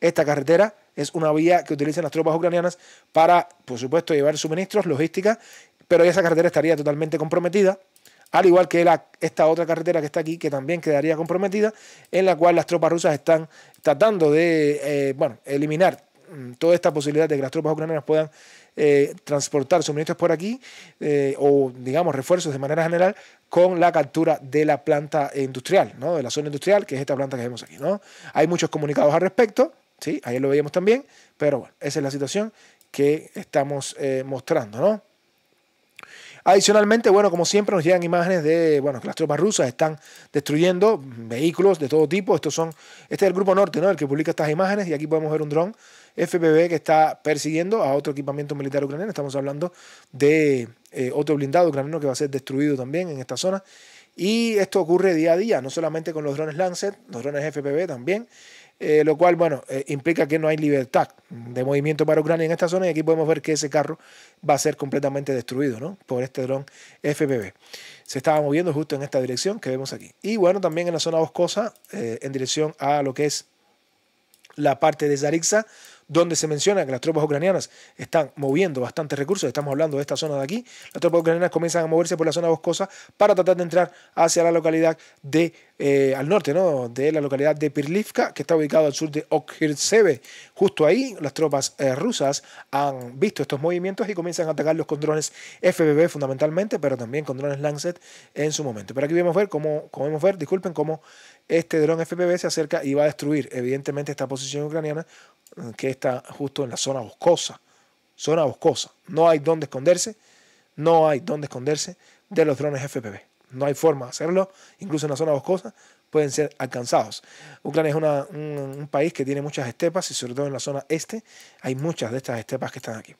esta carretera es una vía que utilizan las tropas ucranianas para, por supuesto, llevar suministros, logística, pero esa carretera estaría totalmente comprometida, al igual que esta otra carretera que está aquí, que también quedaría comprometida, en la cual las tropas rusas están tratando de eh, bueno, eliminar mm, toda esta posibilidad de que las tropas ucranianas puedan eh, transportar suministros por aquí eh, o, digamos, refuerzos de manera general con la captura de la planta industrial, ¿no? de la zona industrial, que es esta planta que vemos aquí. ¿no? Hay muchos comunicados al respecto, ¿sí? ayer lo veíamos también, pero bueno, esa es la situación que estamos eh, mostrando. ¿no? Adicionalmente, bueno, como siempre nos llegan imágenes de, bueno, que las tropas rusas están destruyendo vehículos de todo tipo. Estos son, este es el Grupo Norte, ¿no? El que publica estas imágenes y aquí podemos ver un dron FPV que está persiguiendo a otro equipamiento militar ucraniano. Estamos hablando de eh, otro blindado ucraniano que va a ser destruido también en esta zona. Y esto ocurre día a día, no solamente con los drones Lancet, los drones FPV también. Eh, lo cual, bueno, eh, implica que no hay libertad de movimiento para Ucrania en esta zona y aquí podemos ver que ese carro va a ser completamente destruido, ¿no? Por este dron FPV. Se estaba moviendo justo en esta dirección que vemos aquí. Y bueno, también en la zona boscosa, eh, en dirección a lo que es la parte de Zariksa, donde se menciona que las tropas ucranianas están moviendo bastantes recursos, estamos hablando de esta zona de aquí, las tropas ucranianas comienzan a moverse por la zona boscosa para tratar de entrar hacia la localidad de eh, al norte ¿no? de la localidad de Pirlivka, que está ubicado al sur de Okhirtseve. Justo ahí, las tropas eh, rusas han visto estos movimientos y comienzan a atacarlos con drones FBB fundamentalmente, pero también con drones Lancet en su momento. Pero aquí vemos ver cómo, como vemos ver, disculpen, cómo este dron FPV se acerca y va a destruir, evidentemente, esta posición ucraniana mm, que está justo en la zona boscosa. Zona boscosa. No hay dónde esconderse. No hay dónde esconderse de los drones FPV no hay forma de hacerlo, incluso en la zona boscosa, pueden ser alcanzados. Ucrania es un, país que tiene muchas estepas y sobre todo en la zona este hay muchas de estas estepas que están aquí.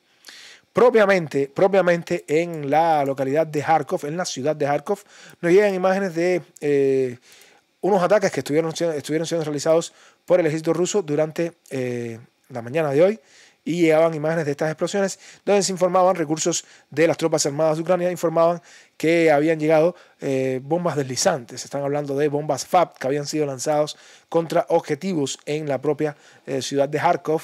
Propiamente, propiamente en la localidad de Kharkov, en la ciudad de Kharkov, nos llegan imágenes de eh, unos ataques que estuvieron, siendo realizados por el ejército ruso durante eh, la mañana de hoy y llegaban imágenes de estas explosiones donde se informaban recursos de las tropas armadas de Ucrania, informaban que habían llegado eh, bombas deslizantes, están hablando de bombas FAB que habían sido lanzados contra objetivos en la propia eh, ciudad de Kharkov.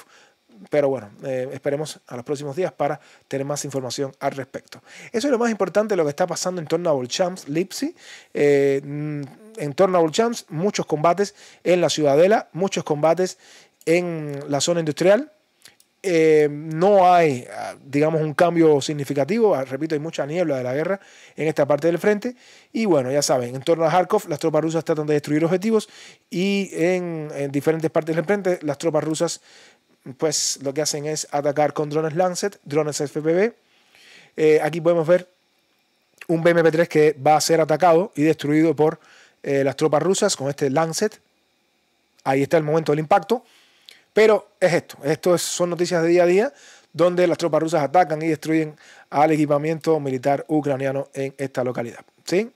Pero bueno, eh, esperemos a los próximos días para tener más información al respecto. Eso es lo más importante lo que está pasando en torno a Volchamps, Lipsy. Mm, en torno a Volchamps, muchos combates en la ciudadela, muchos combates en la zona industrial, eh, no hay, ah, digamos, un cambio significativo. Ah, repito, hay mucha niebla de la guerra en esta parte del frente. Y bueno, ya saben, en torno a Kharkov, las tropas rusas tratan de destruir objetivos y en, diferentes partes del frente, las tropas rusas, pues lo que hacen es atacar con drones Lancet, drones FPV. Eh, aquí podemos ver un BMP-3 que va a ser atacado y destruido por eh, las tropas rusas con este Lancet. Ahí está el momento del impacto. Pero es esto, esto son noticias de día a día donde las tropas rusas atacan y destruyen al equipamiento militar ucraniano en esta localidad. ¿sí?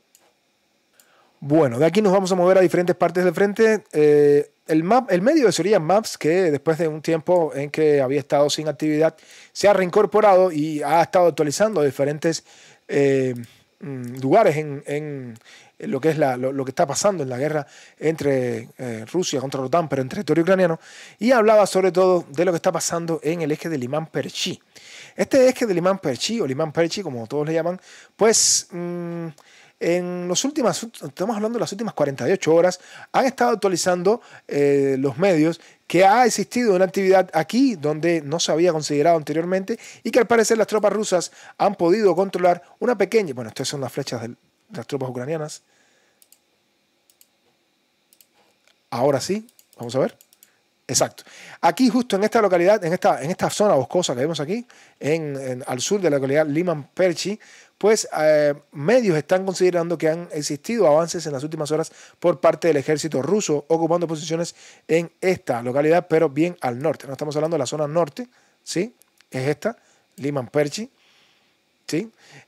Bueno, de aquí nos vamos a mover a diferentes partes del frente. Eh, el, map, el medio de sería Maps, que después de un tiempo en que había estado sin actividad, se ha reincorporado y ha estado actualizando diferentes eh, mm, lugares en, en, eh, lo que es lo, que está pasando en la guerra entre eh, Rusia contra la pero en territorio ucraniano, y hablaba sobre todo de lo que está pasando en el eje del Imán Perchi. Este eje del Imán Perchi, o Limán Perchi, como todos le llaman, pues mm, en los últimas, estamos hablando de las últimas 48 horas, han estado actualizando eh, los medios que ha existido una actividad aquí donde no se había considerado anteriormente y que al parecer las tropas rusas han podido controlar una pequeña, bueno, esto son las flechas del, las tropas ucranianas. Ahora sí, vamos a ver. Exacto. Aquí, justo en esta localidad, en esta, en esta zona boscosa que vemos aquí, en, al sur de la localidad Liman Perchi, pues eh, medios están considerando que han existido avances en las últimas horas por parte del ejército ruso ocupando posiciones en esta localidad, pero bien al norte. No estamos hablando de la zona norte, ¿sí? Es esta, Liman Perchi,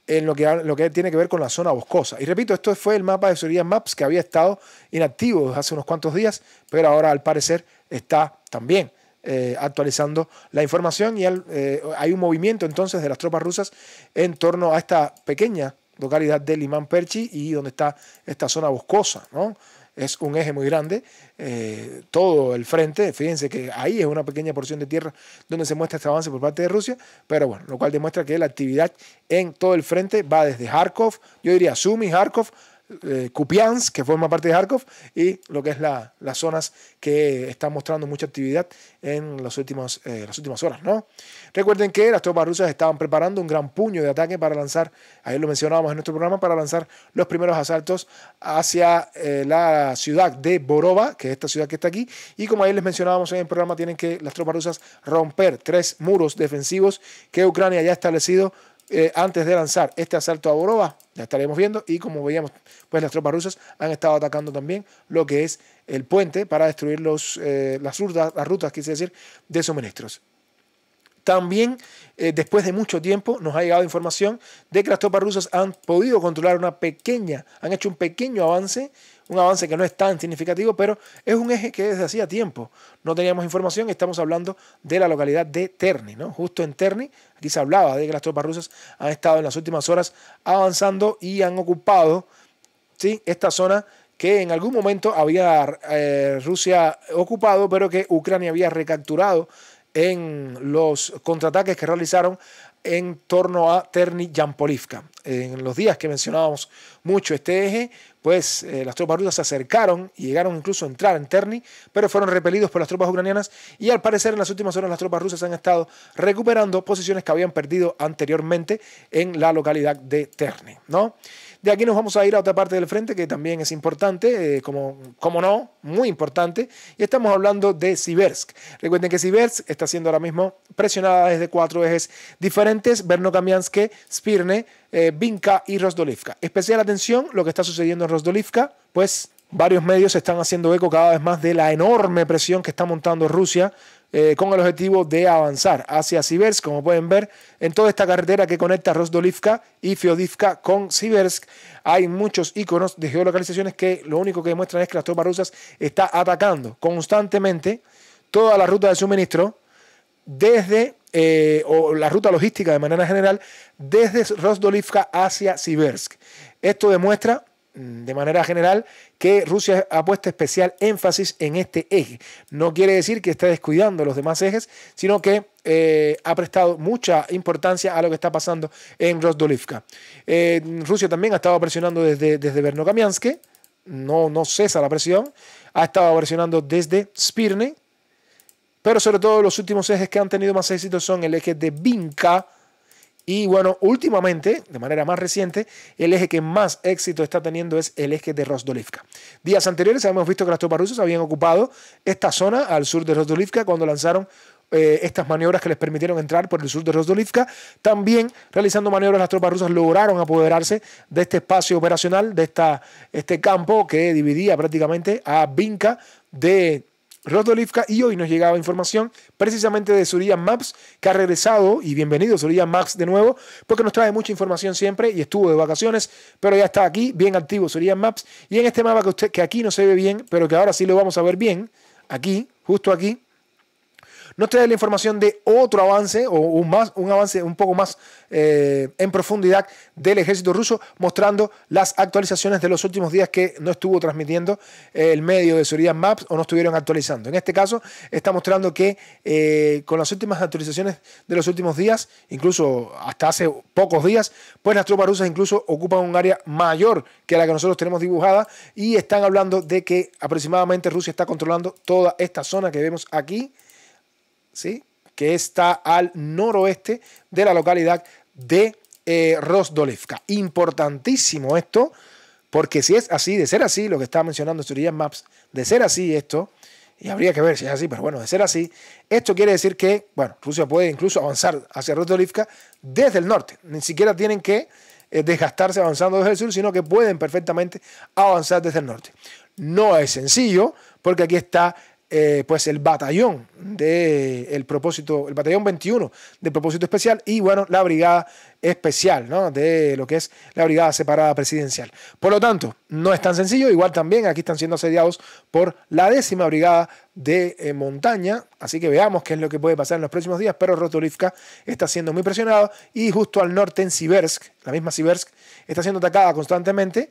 en lo que, tiene que ver con la zona boscosa. Y repito, esto fue el mapa de seguridad Maps que había estado inactivo hace unos cuantos días, pero ahora al parecer está también eh, actualizando la información y eh, hay un movimiento entonces de las tropas rusas en torno a esta pequeña localidad de Limán Perchi y donde está esta zona boscosa, ¿no? es un eje muy grande, eh, todo el frente, fíjense que ahí es una pequeña porción de tierra donde se muestra este avance por parte de Rusia, pero bueno, lo cual demuestra que la actividad en todo el frente va desde Kharkov, yo diría Sumi, Kharkov, eh, Kupiansk, que forma parte de Kharkov, y lo que es la, las zonas que están mostrando mucha actividad en los últimos, eh, las últimas horas. ¿no? Recuerden que las tropas rusas estaban preparando un gran puño de ataque para lanzar, ahí lo mencionábamos en nuestro programa, para lanzar los primeros asaltos hacia eh, la ciudad de Borova, que es esta ciudad que está aquí, y como ahí les mencionábamos en el programa, tienen que las tropas rusas romper tres muros defensivos que Ucrania ya ha establecido eh, antes de lanzar este asalto a Borova, ya estaremos viendo, y como veíamos, pues las tropas rusas han estado atacando también lo que es el puente para destruir los, eh, las, rutas, las rutas, quise decir, de suministros. También, eh, después de mucho tiempo, nos ha llegado información de que las tropas rusas han podido controlar una pequeña, han hecho un pequeño avance, un avance que no es tan significativo, pero es un eje que desde hacía tiempo no teníamos información. Estamos hablando de la localidad de Terni, ¿no? Justo en Terni, aquí se hablaba de que las tropas rusas han estado en las últimas horas avanzando y han ocupado ¿sí? esta zona que en algún momento había eh, Rusia ocupado, pero que Ucrania había recapturado en los contraataques que realizaron en torno a Terni yampolivka En los días que mencionábamos mucho este eje, pues eh, las tropas rusas se acercaron y llegaron incluso a entrar en Terni, pero fueron repelidos por las tropas ucranianas y al parecer en las últimas horas las tropas rusas han estado recuperando posiciones que habían perdido anteriormente en la localidad de Terni, ¿no? De aquí nos vamos a ir a otra parte del frente que también es importante, eh, como, como no, muy importante, y estamos hablando de Siversk. Recuerden que Siversk está siendo ahora mismo presionada desde cuatro ejes diferentes, Berno Spirne, eh, y Rosdolivka. Especial atención lo que está sucediendo en Rosdolivka, pues varios medios están haciendo eco cada vez más de la enorme presión que está montando Rusia eh, con el objetivo de avanzar hacia Siversk, como pueden ver, en toda esta carretera que conecta Rosdolivka y Fiodivka con Siversk. Hay muchos iconos de geolocalizaciones que lo único que demuestran es que las tropas rusas están atacando constantemente toda la ruta de suministro desde, eh, o la ruta logística de manera general, desde Rosdolivka hacia Siversk. Esto demuestra Mm, de manera general que Rusia ha puesto especial énfasis en este eje. No quiere decir que esté descuidando los demás ejes, sino que eh, ha prestado mucha importancia a lo que está pasando en Rosdolivka. Eh, Rusia también ha estado presionando desde, desde no, no cesa la presión, ha estado presionando desde Spirne, pero sobre todo los últimos ejes que han tenido más éxito son el eje de Vinca, y bueno, últimamente, de manera más reciente, el eje que más éxito está teniendo es el eje de Rosdolivka. Días anteriores habíamos visto que las tropas rusas habían ocupado esta zona al sur de Rosdolivka cuando lanzaron eh, estas maniobras que les permitieron entrar por el sur de Rosdolivka. También realizando maniobras las tropas rusas lograron apoderarse de este espacio operacional, de esta, este campo que dividía prácticamente a Vinca de Rodolivka y hoy nos llegaba información precisamente de Surya Maps, que ha regresado y bienvenido Surya Maps de nuevo, porque nos trae mucha información siempre y estuvo de vacaciones, pero ya está aquí, bien activo Surya Maps. Y en este mapa que, usted, que aquí no se ve bien, pero que ahora sí lo vamos a ver bien, aquí, justo aquí, nos trae la información de otro avance o un, más, un avance un poco más eh, en profundidad del ejército ruso, mostrando las actualizaciones de los últimos días que no estuvo transmitiendo el medio de seguridad Maps o no estuvieron actualizando. En este caso, está mostrando que eh, con las últimas actualizaciones de los últimos días, incluso hasta hace pocos días, pues las tropas rusas incluso ocupan un área mayor que la que nosotros tenemos dibujada y están hablando de que aproximadamente Rusia está controlando toda esta zona que vemos aquí ¿sí? que está al noroeste de la localidad de eh, Rosdolivka. Importantísimo esto, porque si es así, de ser así, lo que está mencionando Surya Maps, de ser así esto, y habría que ver si es así, pero bueno, de ser así, esto quiere decir que, bueno, Rusia puede incluso avanzar hacia Rosdolivka desde el norte, ni siquiera tienen que eh, desgastarse avanzando desde el sur, sino que pueden perfectamente avanzar desde el norte. No es sencillo, porque aquí está eh, pues el batallón de el propósito, el batallón 21 de propósito especial y bueno, la brigada especial, ¿no? De lo que es la brigada separada presidencial. Por lo tanto, no es tan sencillo, igual también aquí están siendo asediados por la décima brigada de eh, montaña, así que veamos qué es lo que puede pasar en los próximos días, pero Rotorivka está siendo muy presionado y justo al norte en Sibersk, la misma Sibersk, está siendo atacada constantemente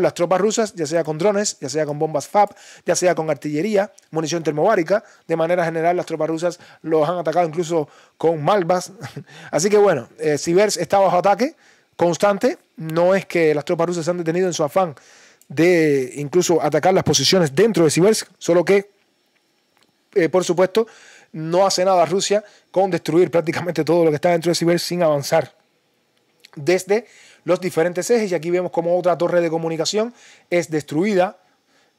las tropas rusas, ya sea con drones, ya sea con bombas FAB, ya sea con artillería, munición termobárica. De manera general, las tropas rusas los han atacado incluso con malvas. Así que bueno, eh, está bajo ataque constante. No es que las tropas rusas se han detenido en su afán de incluso atacar las posiciones dentro de Sibersk, solo que, eh, por supuesto, no hace nada Rusia con destruir prácticamente todo lo que está dentro de Sibersk sin avanzar. Desde los diferentes ejes y aquí vemos cómo otra torre de comunicación es destruida.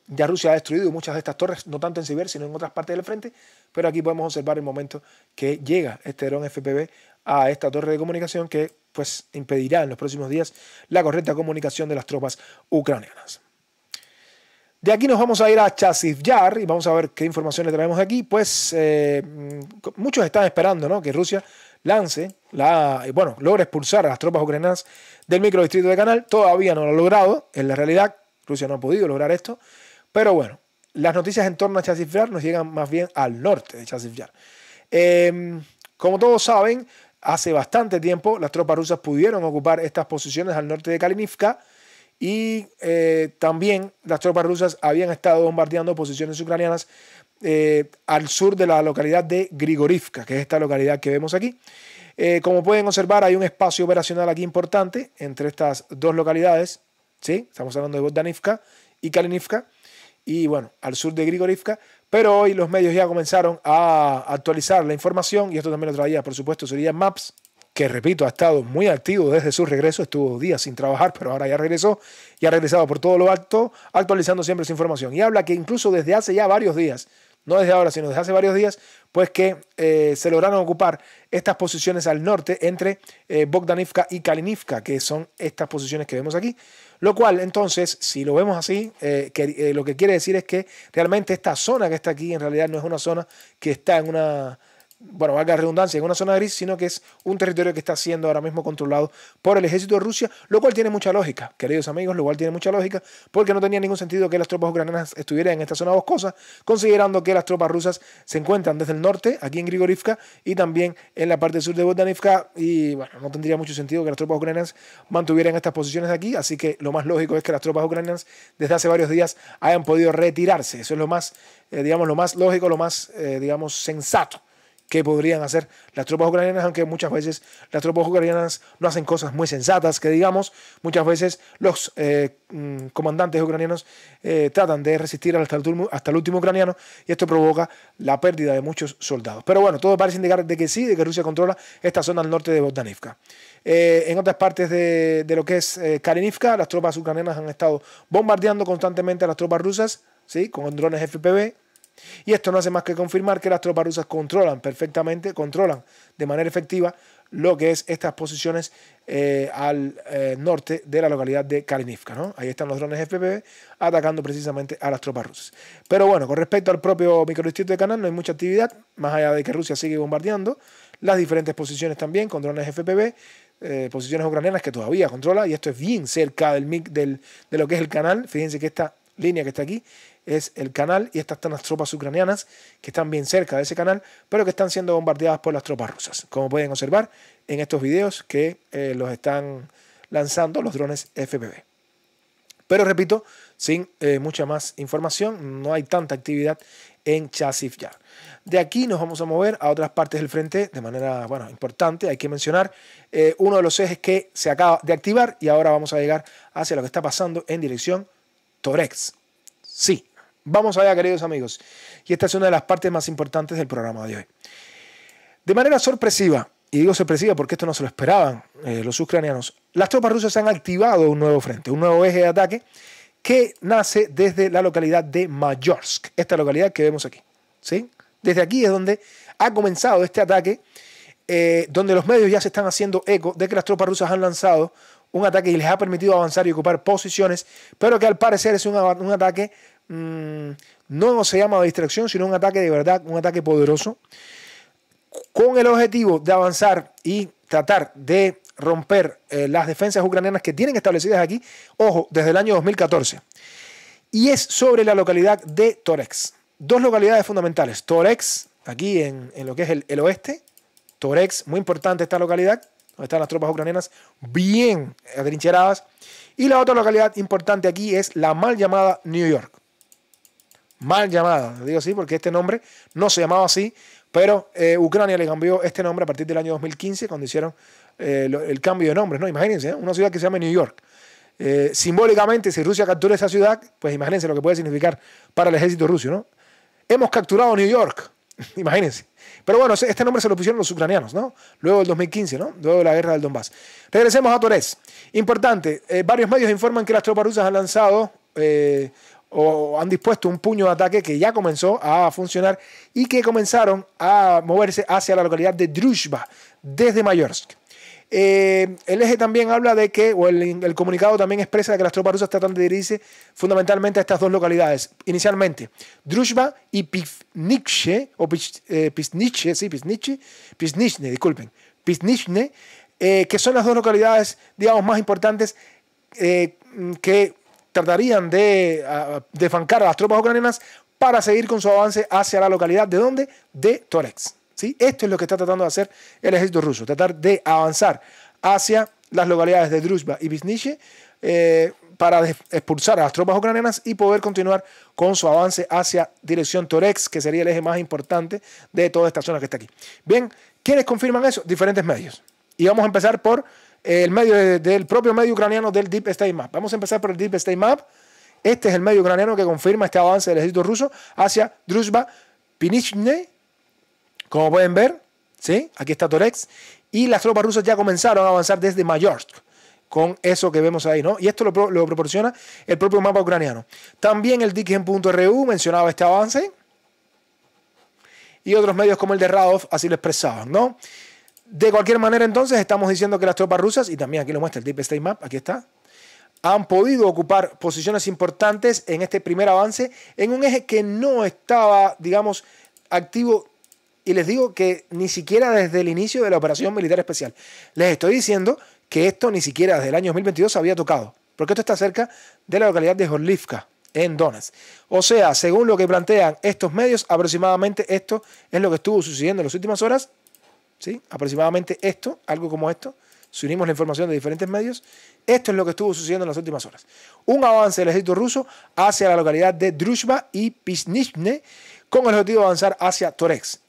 Ya Rusia ha destruido muchas de estas torres, no tanto en Siberia, sino en otras partes del frente, pero aquí podemos observar el momento que llega este dron FPV a esta torre de comunicación que pues impedirá en los próximos días la correcta comunicación de las tropas ucranianas. De aquí nos vamos a ir a Chasivyar, y vamos a ver qué información le traemos aquí. Pues eh, mm, muchos están esperando ¿no? que Rusia lance, la, bueno, logra expulsar a las tropas ucranianas del microdistrito de Canal. Todavía no lo ha logrado, en la realidad Rusia no ha podido lograr esto, pero bueno, las noticias en torno a Chasifyar nos llegan más bien al norte de Chasifyar. Em, como todos saben, hace bastante tiempo las tropas rusas pudieron ocupar estas posiciones al norte de Kalinivka, y eh, también las tropas rusas habían estado bombardeando posiciones ucranianas eh, al sur de la localidad de Grigorivka, que es esta localidad que vemos aquí. Eh, como pueden observar, hay un espacio operacional aquí importante entre estas dos localidades. ¿sí? Estamos hablando de Bogdanivka y Kalinivka. Y bueno, al sur de Grigorivka. Pero hoy los medios ya comenzaron a actualizar la información, y esto también lo traía, por supuesto, sería Maps, que repito, ha estado muy activo desde su regreso, estuvo días sin trabajar, pero ahora ya regresó y ha regresado por todo lo alto, actualizando siempre su información. Y habla que incluso desde hace ya varios días, no desde ahora, sino desde hace varios días, pues que eh, se lograron ocupar estas posiciones al norte entre eh, Bogdanivka y Kalinivka, que son estas posiciones que vemos aquí. Lo cual, entonces, si lo vemos así, eh, lo que quiere decir es que realmente esta zona que está aquí en realidad no es una zona que está en una bueno, valga la redundancia, en una zona gris, sino que es un territorio que está siendo ahora mismo controlado por el ejército de Rusia, lo cual tiene mucha lógica, queridos amigos, lo cual tiene mucha lógica, porque no tenía ningún sentido que las tropas ucranianas estuvieran en esta zona boscosa, considerando que las tropas rusas se encuentran desde el norte, aquí en Grigorivka, y también en la parte sur de Vodanivka y bueno, no tendría mucho sentido que las tropas ucranianas mantuvieran estas posiciones aquí, así que lo más lógico es que las tropas ucranianas desde hace varios días hayan podido retirarse, eso es lo más, eh, digamos, lo más lógico, lo más, eh, digamos, sensato que podrían hacer las tropas ucranianas, aunque muchas veces las tropas ucranianas no hacen cosas muy sensatas, que digamos, muchas veces los eh, mm, comandantes ucranianos eh, tratan de resistir hasta el, último ucraniano y esto provoca la pérdida de muchos soldados. Pero bueno, todo parece indicar de que sí, de que Rusia controla esta zona al norte de Bogdanivka. Eh, en otras partes de, lo que es Karinivka, las tropas ucranianas han estado bombardeando constantemente a las tropas rusas, ¿sí? con drones FPV, y esto no hace más que confirmar que las tropas rusas controlan perfectamente, controlan de manera efectiva lo que es estas posiciones eh, al eh, norte de la localidad de Kalinivka. Ahí están los drones FPV atacando precisamente a las tropas rusas. Pero bueno, con respecto al propio microdistrito de Canal, no hay mucha actividad, más allá de que Rusia sigue bombardeando las diferentes posiciones también con drones FPV. Eh, posiciones ucranianas que todavía controla y esto es bien cerca del, de lo que es el canal. Fíjense que esta línea que está aquí es el canal y estas están las tropas ucranianas que están bien cerca de ese canal, pero que están siendo bombardeadas por las tropas rusas, como pueden observar en estos videos que eh, los están lanzando los drones FPV. Pero repito, sin eh, mucha más información, no hay tanta actividad en Chasiv Yar. De aquí nos vamos a mover a otras partes del frente de manera bueno, importante. Hay que mencionar eh, uno de los ejes que se acaba de activar y ahora vamos a llegar hacia lo que está pasando en dirección Torex. Sí, Vamos allá, queridos amigos. Y esta es una de las partes más importantes del programa de hoy. De manera sorpresiva, y digo sorpresiva porque esto no se lo esperaban eh, los ucranianos, las tropas rusas han activado un nuevo frente, un nuevo eje de ataque que nace desde la localidad de Mayorsk, esta localidad que vemos aquí. ¿sí? Desde aquí es donde ha comenzado este ataque, eh, donde los medios ya se están haciendo eco de que las tropas rusas han lanzado un ataque y les ha permitido avanzar y ocupar posiciones, pero que al parecer es un ataque Mm, no se llama distracción, sino un ataque de verdad, un ataque poderoso, con el objetivo de avanzar y tratar de romper eh, las defensas ucranianas que tienen establecidas aquí, ojo, desde el año 2014. Y es sobre la localidad de Torex. Dos localidades fundamentales. Torex, aquí en, lo que es el, oeste. Torex, muy importante esta localidad, donde están las tropas ucranianas bien atrincheradas. Y la otra localidad importante aquí es la mal llamada New York mal llamada, digo así porque este nombre no se llamaba así, pero eh, Ucrania le cambió este nombre a partir del año 2015 cuando hicieron eh, el cambio de nombre, ¿no? Imagínense, ¿eh? una ciudad que se llama New York. simbólicamente, si Rusia captura esa ciudad, pues imagínense lo que puede significar para el ejército ruso, ¿no? Hemos capturado New York, imagínense. Pero bueno, este nombre se lo pusieron los ucranianos, ¿no? Luego del 2015, ¿no? Luego de la guerra del Donbass. Regresemos a Torres. Importante, varios medios informan que las tropas rusas han lanzado o han dispuesto un puño de ataque que ya comenzó a funcionar y que comenzaron a moverse hacia la localidad de Druzhba, desde Mayorsk. Eh, el eje también habla de que, o el, comunicado también expresa que las tropas rusas tratan de dirigirse fundamentalmente a estas dos localidades. Inicialmente, Druzhba y Piznitsche o Piz, eh, sí, Pizniche, disculpen, Piznitsche, eh, que son las dos localidades, digamos, más importantes que tratarían de ah, defancar a las tropas ucranianas para seguir con su avance hacia la localidad de dónde? De Torex. ¿sí? Esto es lo que está tratando de hacer el ejército ruso, tratar de avanzar hacia las localidades de Druzhba y Vizniche eh, para expulsar a las tropas ucranianas y poder continuar con su avance hacia dirección Torex, que sería el eje más importante de toda esta zona que está aquí. Bien, ¿quiénes confirman eso? Diferentes medios. Y vamos a empezar por el medio del propio medio ucraniano del Deep State Map. Vamos a empezar por el Deep State Map. Este es el medio ucraniano que confirma este avance del ejército ruso hacia Druzhba Pinichne. Como pueden ver, ¿sí? aquí está Torex. Y las tropas rusas ya comenzaron a avanzar desde Mayorsk con eso que vemos ahí, ¿no? Y esto lo, proporciona el propio mapa ucraniano. También el Dicken.ru mencionaba este avance y otros medios como el de Radov así lo expresaban, ¿no? De cualquier manera, entonces, estamos diciendo que las tropas rusas, y también aquí lo muestra el Deep State Map, aquí está, han podido ocupar posiciones importantes en este primer avance en un eje que no estaba, digamos, activo. Y les digo que ni siquiera desde el inicio de la operación militar especial. Les estoy diciendo que esto ni siquiera desde el año 2022 había tocado, porque esto está cerca de la localidad de Horlivka en Donetsk. O sea, según lo que plantean estos medios, aproximadamente esto es lo que estuvo sucediendo en las últimas horas aproximadamente esto, algo como esto, si unimos la información de diferentes medios, esto es lo que estuvo sucediendo en las últimas horas. Un avance del ejército ruso hacia la localidad de Drushba y Pisnichne con el objetivo de avanzar hacia Torex.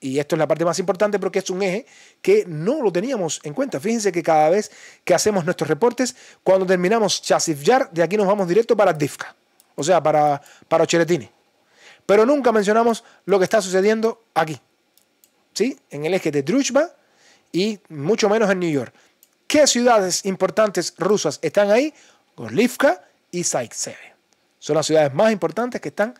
Y esto es la parte más importante porque es un eje que no lo teníamos en cuenta. Fíjense que cada vez que hacemos nuestros reportes, cuando terminamos Yar de aquí nos vamos directo para Divka, o sea, para, para Pero nunca mencionamos lo que está sucediendo aquí, ¿sí? en el eje de Druzhba y mucho menos en New York. ¿Qué ciudades importantes rusas están ahí? Gorlivka y Saitsev. Son las ciudades más importantes que están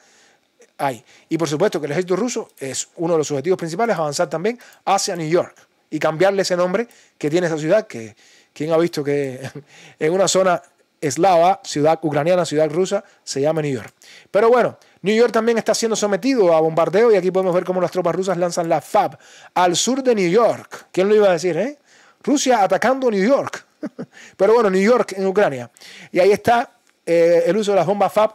ahí. Y por supuesto que el ejército ruso es uno de los objetivos principales, avanzar también hacia New York y cambiarle ese nombre que tiene esa ciudad, que quien ha visto que en una zona eslava, ciudad ucraniana, ciudad rusa, se llama New York. Pero bueno, New York también está siendo sometido a bombardeo y aquí podemos ver cómo las tropas rusas lanzan la FAB al sur de New York. ¿Quién lo iba a decir, eh? Rusia atacando New York. Pero bueno, New York en Ucrania. Y ahí está eh, el uso de las bombas FAB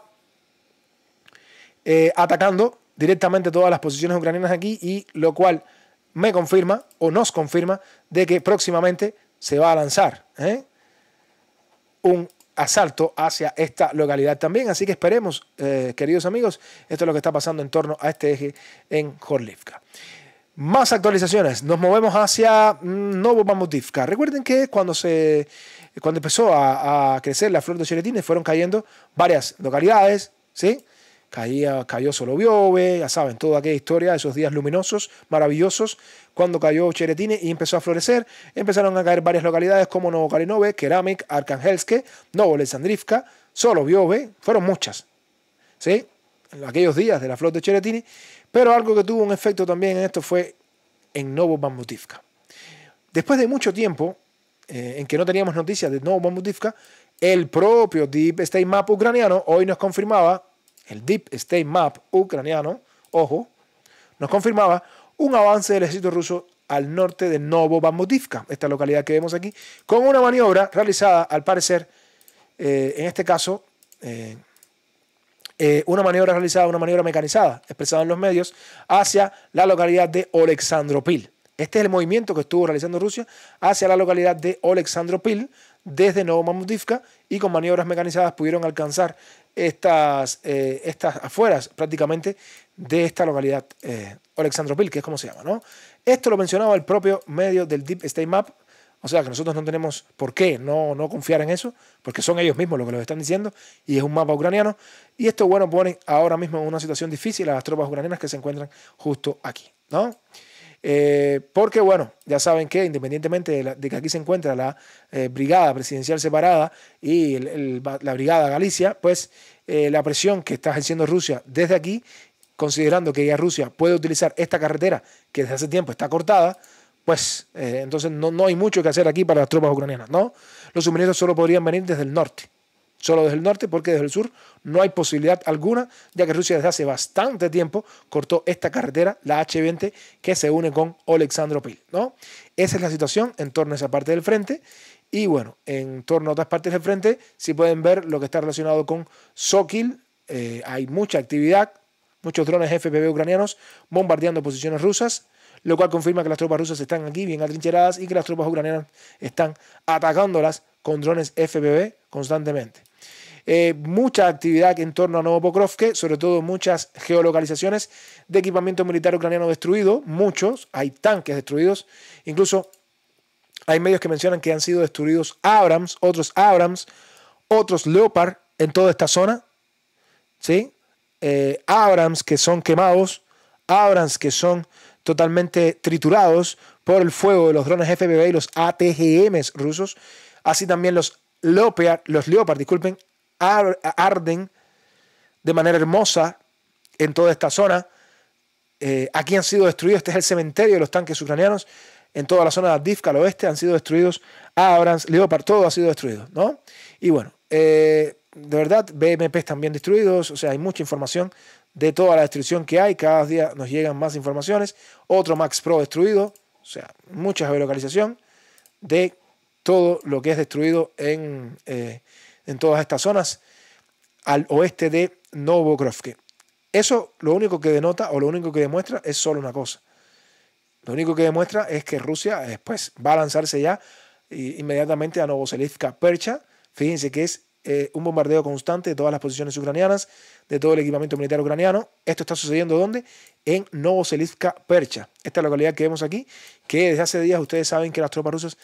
eh, atacando directamente todas las posiciones ucranianas aquí y lo cual me confirma o nos confirma de que próximamente se va a lanzar un asalto hacia esta localidad también. Así que esperemos, eh, queridos amigos, esto es lo que está pasando en torno a este eje en Jorlivka. Más actualizaciones. Nos movemos hacia mm, Mamutivka. Recuerden que cuando, se, cuando empezó a, crecer la flor de Cheretines fueron cayendo varias localidades, ¿sí? caía, cayó Soloviove, ya saben, toda aquella historia, esos días luminosos, maravillosos, cuando cayó Cheretine y empezó a florecer, empezaron a caer varias localidades como Novokalinove, Keramik, Arkhangelske, solo Soloviove, fueron muchas, ¿sí? En aquellos días de la flota de Cheretini, pero algo que tuvo un efecto también en esto fue en Bambutivka. Después de mucho tiempo eh, en que no teníamos noticias de Bambutivka, el propio Deep State Map ucraniano hoy nos confirmaba el Deep State Map ucraniano, ojo, nos confirmaba un avance del ejército ruso al norte de Bamutivka, esta localidad que vemos aquí, con una maniobra realizada, al parecer, eh, en este caso, eh, eh, una maniobra realizada, una maniobra mecanizada, expresada en los medios, hacia la localidad de Oleksandropil. Este es el movimiento que estuvo realizando Rusia hacia la localidad de Oleksandropil desde Novomamudivka y con maniobras mecanizadas pudieron alcanzar estas, eh, estas afueras prácticamente de esta localidad eh, que es como se llama, ¿no? Esto lo mencionaba el propio medio del Deep State Map, o sea que nosotros no tenemos por qué no, no confiar en eso, porque son ellos mismos los que lo están diciendo, y es un mapa ucraniano. Y esto, bueno, pone ahora mismo en una situación difícil a las tropas ucranianas que se encuentran justo aquí, ¿no? Eh, porque, bueno, ya saben que independientemente de, que aquí se encuentra la eh, Brigada Presidencial Separada y la Brigada Galicia, pues eh, la presión que está ejerciendo Rusia desde aquí, considerando que ya Rusia puede utilizar esta carretera que desde hace tiempo está cortada, pues entonces no, no hay mucho que hacer aquí para las tropas ucranianas, ¿no? Los suministros solo podrían venir desde el norte solo desde el norte, porque desde el sur no hay posibilidad alguna, ya que Rusia desde hace bastante tiempo cortó esta carretera, la H20, que se une con Oleksandropil ¿no? Esa es la situación en torno a esa parte del frente. Y bueno, en torno a otras partes del frente, si pueden ver lo que está relacionado con Sokil, eh, hay mucha actividad, muchos drones FPV ucranianos bombardeando posiciones rusas, lo cual confirma que las tropas rusas están aquí bien atrincheradas y que las tropas ucranianas están atacándolas con drones FPV constantemente. Eh, mucha actividad en torno a Pokrovke, sobre todo muchas geolocalizaciones de equipamiento militar ucraniano destruido, muchos, hay tanques destruidos, incluso hay medios que mencionan que han sido destruidos Abrams, otros Abrams, otros Leopard en toda esta zona, ¿sí? Eh, Abrams que son quemados, Abrams que son totalmente triturados por el fuego de los drones FBB y los ATGM rusos, así también los Leopard, los Leopard, disculpen, arden de manera hermosa en toda esta zona. Eh, aquí han sido destruidos, este es el cementerio de los tanques ucranianos, en toda la zona de Avdivka al oeste han sido destruidos, Abrams, Leopard, todo ha sido destruido, ¿no? Y bueno, eh, de verdad, BMPs también destruidos, o sea, hay mucha información de toda la destrucción que hay, cada día nos llegan más informaciones, otro Max Pro destruido, o sea, mucha geolocalización de todo lo que es destruido en... Eh, en todas estas zonas al oeste de Novokrovke. Eso lo único que denota o lo único que demuestra es solo una cosa. Lo único que demuestra es que Rusia después va a lanzarse ya inmediatamente a Novoselivka Percha. Fíjense que es eh, un bombardeo constante de todas las posiciones ucranianas, de todo el equipamiento militar ucraniano. Esto está sucediendo ¿dónde? En Novoselivka Percha. Esta localidad que vemos aquí, que desde hace días ustedes saben que las tropas rusas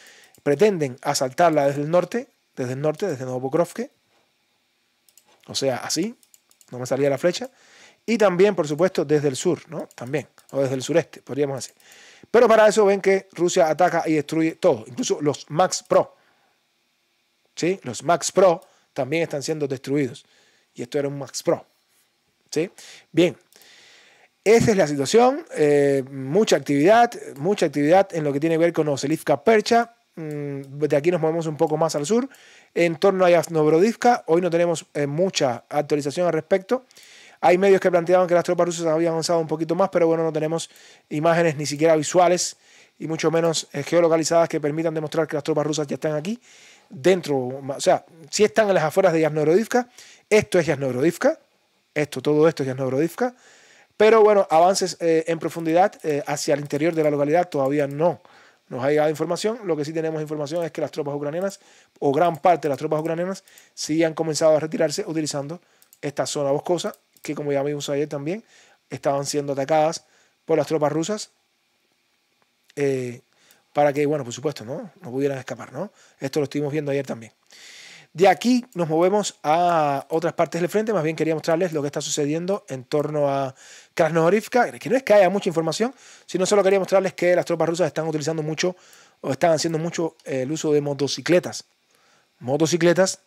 pretenden asaltarla desde el norte, desde el norte, desde Novokrovke. O sea, así, no me salía la flecha. Y también, por supuesto, desde el sur, ¿no? También, o desde el sureste, podríamos decir. Pero para eso ven que Rusia ataca y destruye todo, incluso los Max Pro. ¿Sí? Los Max Pro también están siendo destruidos. Y esto era un Max Pro. ¿Sí? Bien, esa es la situación. Eh, mucha actividad, mucha actividad en lo que tiene que ver con Oselivka Percha. Mm, de aquí nos movemos un poco más al sur, en torno a Yasnobrodivka. Hoy no tenemos eh, mucha actualización al respecto. Hay medios que planteaban que las tropas rusas habían avanzado un poquito más, pero bueno, no tenemos imágenes ni siquiera visuales y mucho menos eh, geolocalizadas que permitan demostrar que las tropas rusas ya están aquí dentro, o sea, si están en las afueras de Yasnobrodivka, esto es Yasnobrodivka, esto, todo esto es Yasnobrodivka, pero bueno, avances eh, en profundidad hacia el interior de la localidad todavía no nos ha llegado información. Lo que sí tenemos información es que las tropas ucranianas, o gran parte de las tropas ucranianas, sí han comenzado a retirarse utilizando esta zona boscosa, que como ya vimos ayer también, estaban siendo atacadas por las tropas rusas. Eh, para que, bueno, por supuesto, ¿no? No pudieran escapar, ¿no? Esto lo estuvimos viendo ayer también. De aquí nos movemos a otras partes del frente, más bien quería mostrarles lo que está sucediendo en torno a Krasnohorivka, que no es que haya mucha información, sino solo quería mostrarles que las tropas rusas están utilizando mucho o están haciendo mucho eh, el uso de motocicletas. Motocicletas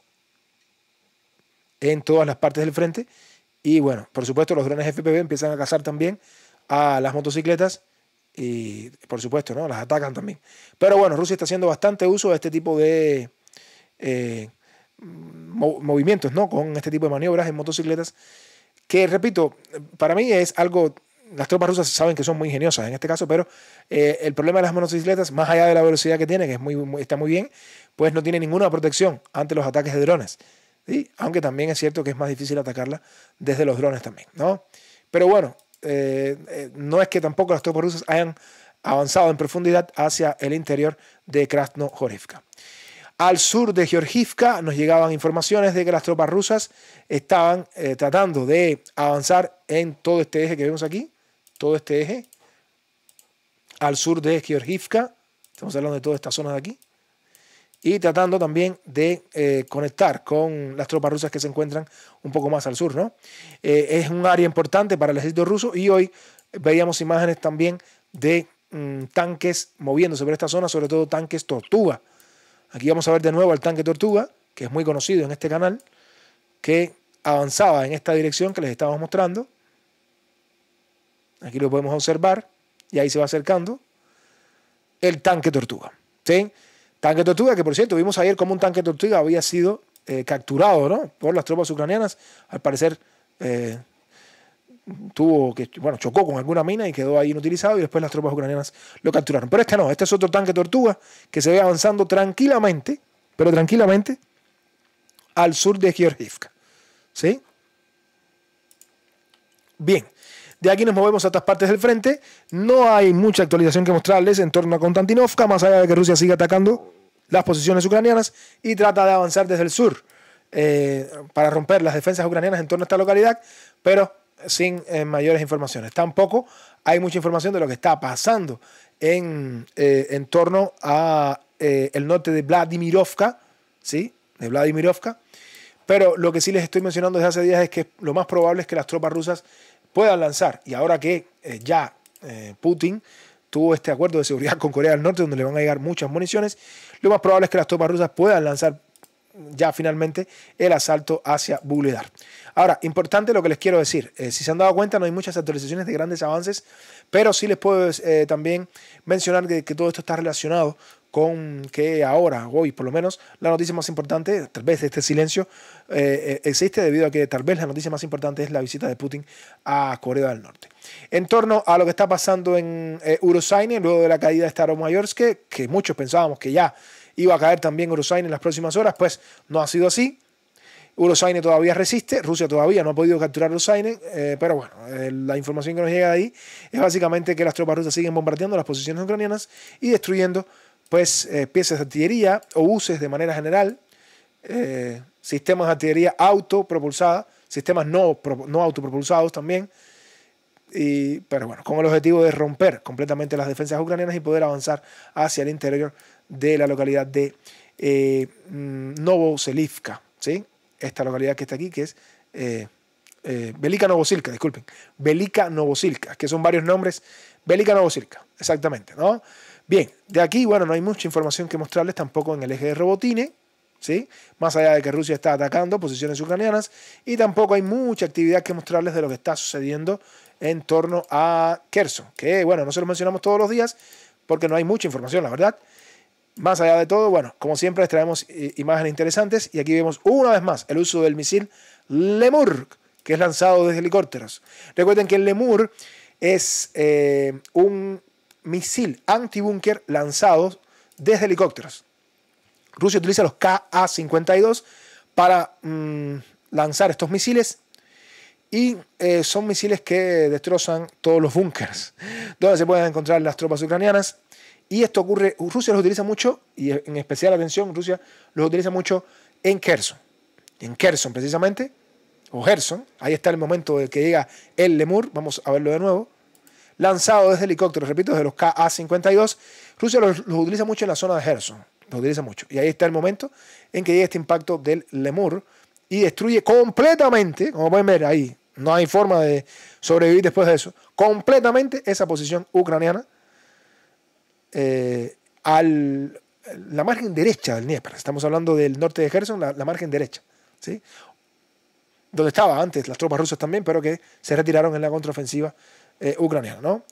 en todas las partes del frente. Y bueno, por supuesto los drones FPV empiezan a cazar también a las motocicletas y por supuesto, ¿no? Las atacan también. Pero bueno, Rusia está haciendo bastante uso de este tipo de... Eh, Mm, movimientos, ¿no? Con este tipo de maniobras en motocicletas, que repito, para mí es algo, las tropas rusas saben que son muy ingeniosas en este caso, pero eh, el problema de las motocicletas, más allá de la velocidad que tiene, que es muy, está muy bien, pues no tiene ninguna protección ante los ataques de drones. y Aunque también es cierto que es más difícil atacarla desde los drones también, ¿no? Pero bueno, eh, eh, no es que tampoco las tropas rusas hayan avanzado en profundidad hacia el interior de Krasnohorivka al sur de Georgivka nos llegaban informaciones de que las tropas rusas estaban eh, tratando de avanzar en todo este eje que vemos aquí, todo este eje, al sur de Georgivka, estamos hablando de toda esta zona de aquí, y tratando también de eh, conectar con las tropas rusas que se encuentran un poco más al sur. ¿no? Eh, es un área importante para el ejército ruso y hoy veíamos imágenes también de mm, tanques moviéndose por esta zona, sobre todo tanques tortuga Aquí vamos a ver de nuevo al tanque Tortuga, que es muy conocido en este canal, que avanzaba en esta dirección que les estábamos mostrando. Aquí lo podemos observar y ahí se va acercando el tanque Tortuga. ¿sí? Tanque Tortuga, que por cierto, vimos ayer como un tanque Tortuga había sido eh, capturado ¿no? por las tropas ucranianas, al parecer eh, tuvo que, bueno, chocó con alguna mina y quedó ahí inutilizado y después las tropas ucranianas lo capturaron. Pero este no, este es otro tanque tortuga que se ve avanzando tranquilamente, pero tranquilamente, al sur de Georgievka. ¿Sí? Bien. De aquí nos movemos a otras partes del frente. No hay mucha actualización que mostrarles en torno a Konstantinovka, más allá de que Rusia sigue atacando las posiciones ucranianas y trata de avanzar desde el sur eh, para romper las defensas ucranianas en torno a esta localidad, pero sin eh, mayores informaciones. Tampoco hay mucha información de lo que está pasando en, eh, torno a eh, el norte de Vladimirovka, ¿sí? De Vladimirovka. Pero lo que sí les estoy mencionando desde hace días es que lo más probable es que las tropas rusas puedan lanzar. Y ahora que ya Putin tuvo este acuerdo de seguridad con Corea del Norte, donde le van a llegar muchas municiones, lo más probable es que las tropas rusas puedan lanzar ya finalmente el asalto hacia Buledar. Ahora, importante lo que les quiero decir. Eh, si se han dado cuenta, no hay muchas actualizaciones de grandes avances, pero sí les puedo eh, también mencionar que, todo esto está relacionado con que ahora, hoy por lo menos, la noticia más importante, tal vez este silencio, eh, existe debido a que tal vez la noticia más importante es la visita de Putin a Corea del Norte. En torno a lo que está pasando en eh, luego de la caída de Staromayorsk, que muchos pensábamos que ya iba a caer también Urusain en las próximas horas, pues no ha sido así. Urusain todavía resiste, Rusia todavía no ha podido capturar Urusain, eh, pero bueno, eh, la información que nos llega de ahí es básicamente que las tropas rusas siguen bombardeando las posiciones ucranianas y destruyendo pues eh, piezas de artillería, o buses de manera general, sistemas de artillería autopropulsada, sistemas no, no autopropulsados también, y, pero bueno, con el objetivo de romper completamente las defensas ucranianas y poder avanzar hacia el interior de la localidad de eh, mm, Novoselivka, ¿sí? esta localidad que está aquí, que es eh, eh Belica Novosilka, disculpen, Belica Novosilka, que son varios nombres, Belica Novosilka, exactamente, ¿no? Bien, de aquí, bueno, no hay mucha información que mostrarles tampoco en el eje de Robotine, ¿sí? Más allá de que Rusia está atacando posiciones ucranianas y tampoco hay mucha actividad que mostrarles de lo que está sucediendo en torno a Kherson, que bueno, no se lo mencionamos todos los días porque no hay mucha información, la verdad. Más allá de todo, bueno, como siempre les traemos eh, imágenes interesantes y aquí vemos una vez más el uso del misil Lemur, que es lanzado desde helicópteros. Recuerden que el Lemur es eh, un misil antibúnker lanzado desde helicópteros. Rusia utiliza los KA-52 para mm, lanzar estos misiles y eh, son misiles que destrozan todos los búnkers donde se pueden encontrar las tropas ucranianas y esto ocurre, Rusia los utiliza mucho, y en especial atención, Rusia los utiliza mucho en Kherson. En Kherson, precisamente, o Gerson, ahí está el momento en que llega el Lemur, vamos a verlo de nuevo, lanzado desde helicópteros, repito, desde los KA-52. Rusia los, los, utiliza mucho en la zona de Gerson, los utiliza mucho. Y ahí está el momento en que llega este impacto del Lemur y destruye completamente, como pueden ver ahí, no hay forma de sobrevivir después de eso, completamente esa posición ucraniana eh, al, la margen derecha del Dnieper. Estamos hablando del norte de Gerson, la, margen derecha. ¿sí? Donde estaban antes las tropas rusas también, pero que se retiraron en la contraofensiva eh, ucraniana. ¿no?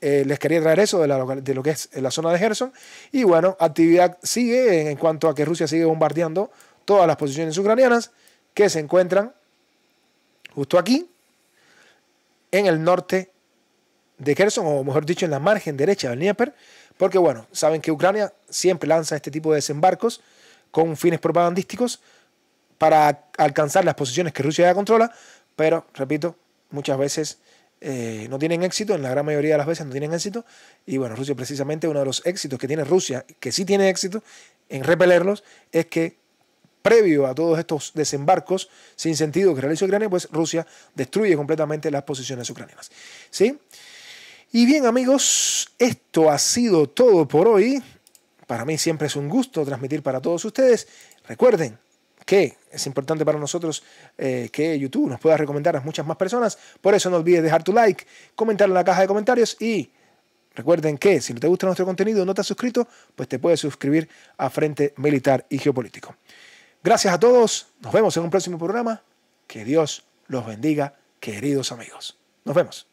Eh, les quería traer eso de, de, lo que es la zona de Gerson. Y bueno, actividad sigue en cuanto a que Rusia sigue bombardeando todas las posiciones ucranianas que se encuentran justo aquí, en el norte de Gerson, o mejor dicho, en la margen derecha del Dnieper, porque bueno, saben que Ucrania siempre lanza este tipo de desembarcos con fines propagandísticos para alcanzar las posiciones que Rusia ya controla, pero repito, muchas veces eh, no tienen éxito, en la gran mayoría de las veces no tienen éxito, y bueno, Rusia precisamente uno de los éxitos que tiene Rusia, que sí tiene éxito en repelerlos, es que previo a todos estos desembarcos sin sentido que realiza Ucrania, pues Rusia destruye completamente las posiciones ucranianas. ¿Sí? Y bien amigos, esto ha sido todo por hoy. Para mí siempre es un gusto transmitir para todos ustedes. Recuerden que es importante para nosotros eh, que YouTube nos pueda recomendar a muchas más personas. Por eso no olvides dejar tu like, comentar en la caja de comentarios y recuerden que si no te gusta nuestro contenido y no te has suscrito, pues te puedes suscribir a Frente Militar y Geopolítico. Gracias a todos, nos vemos en un próximo programa. Que Dios los bendiga, queridos amigos. Nos vemos.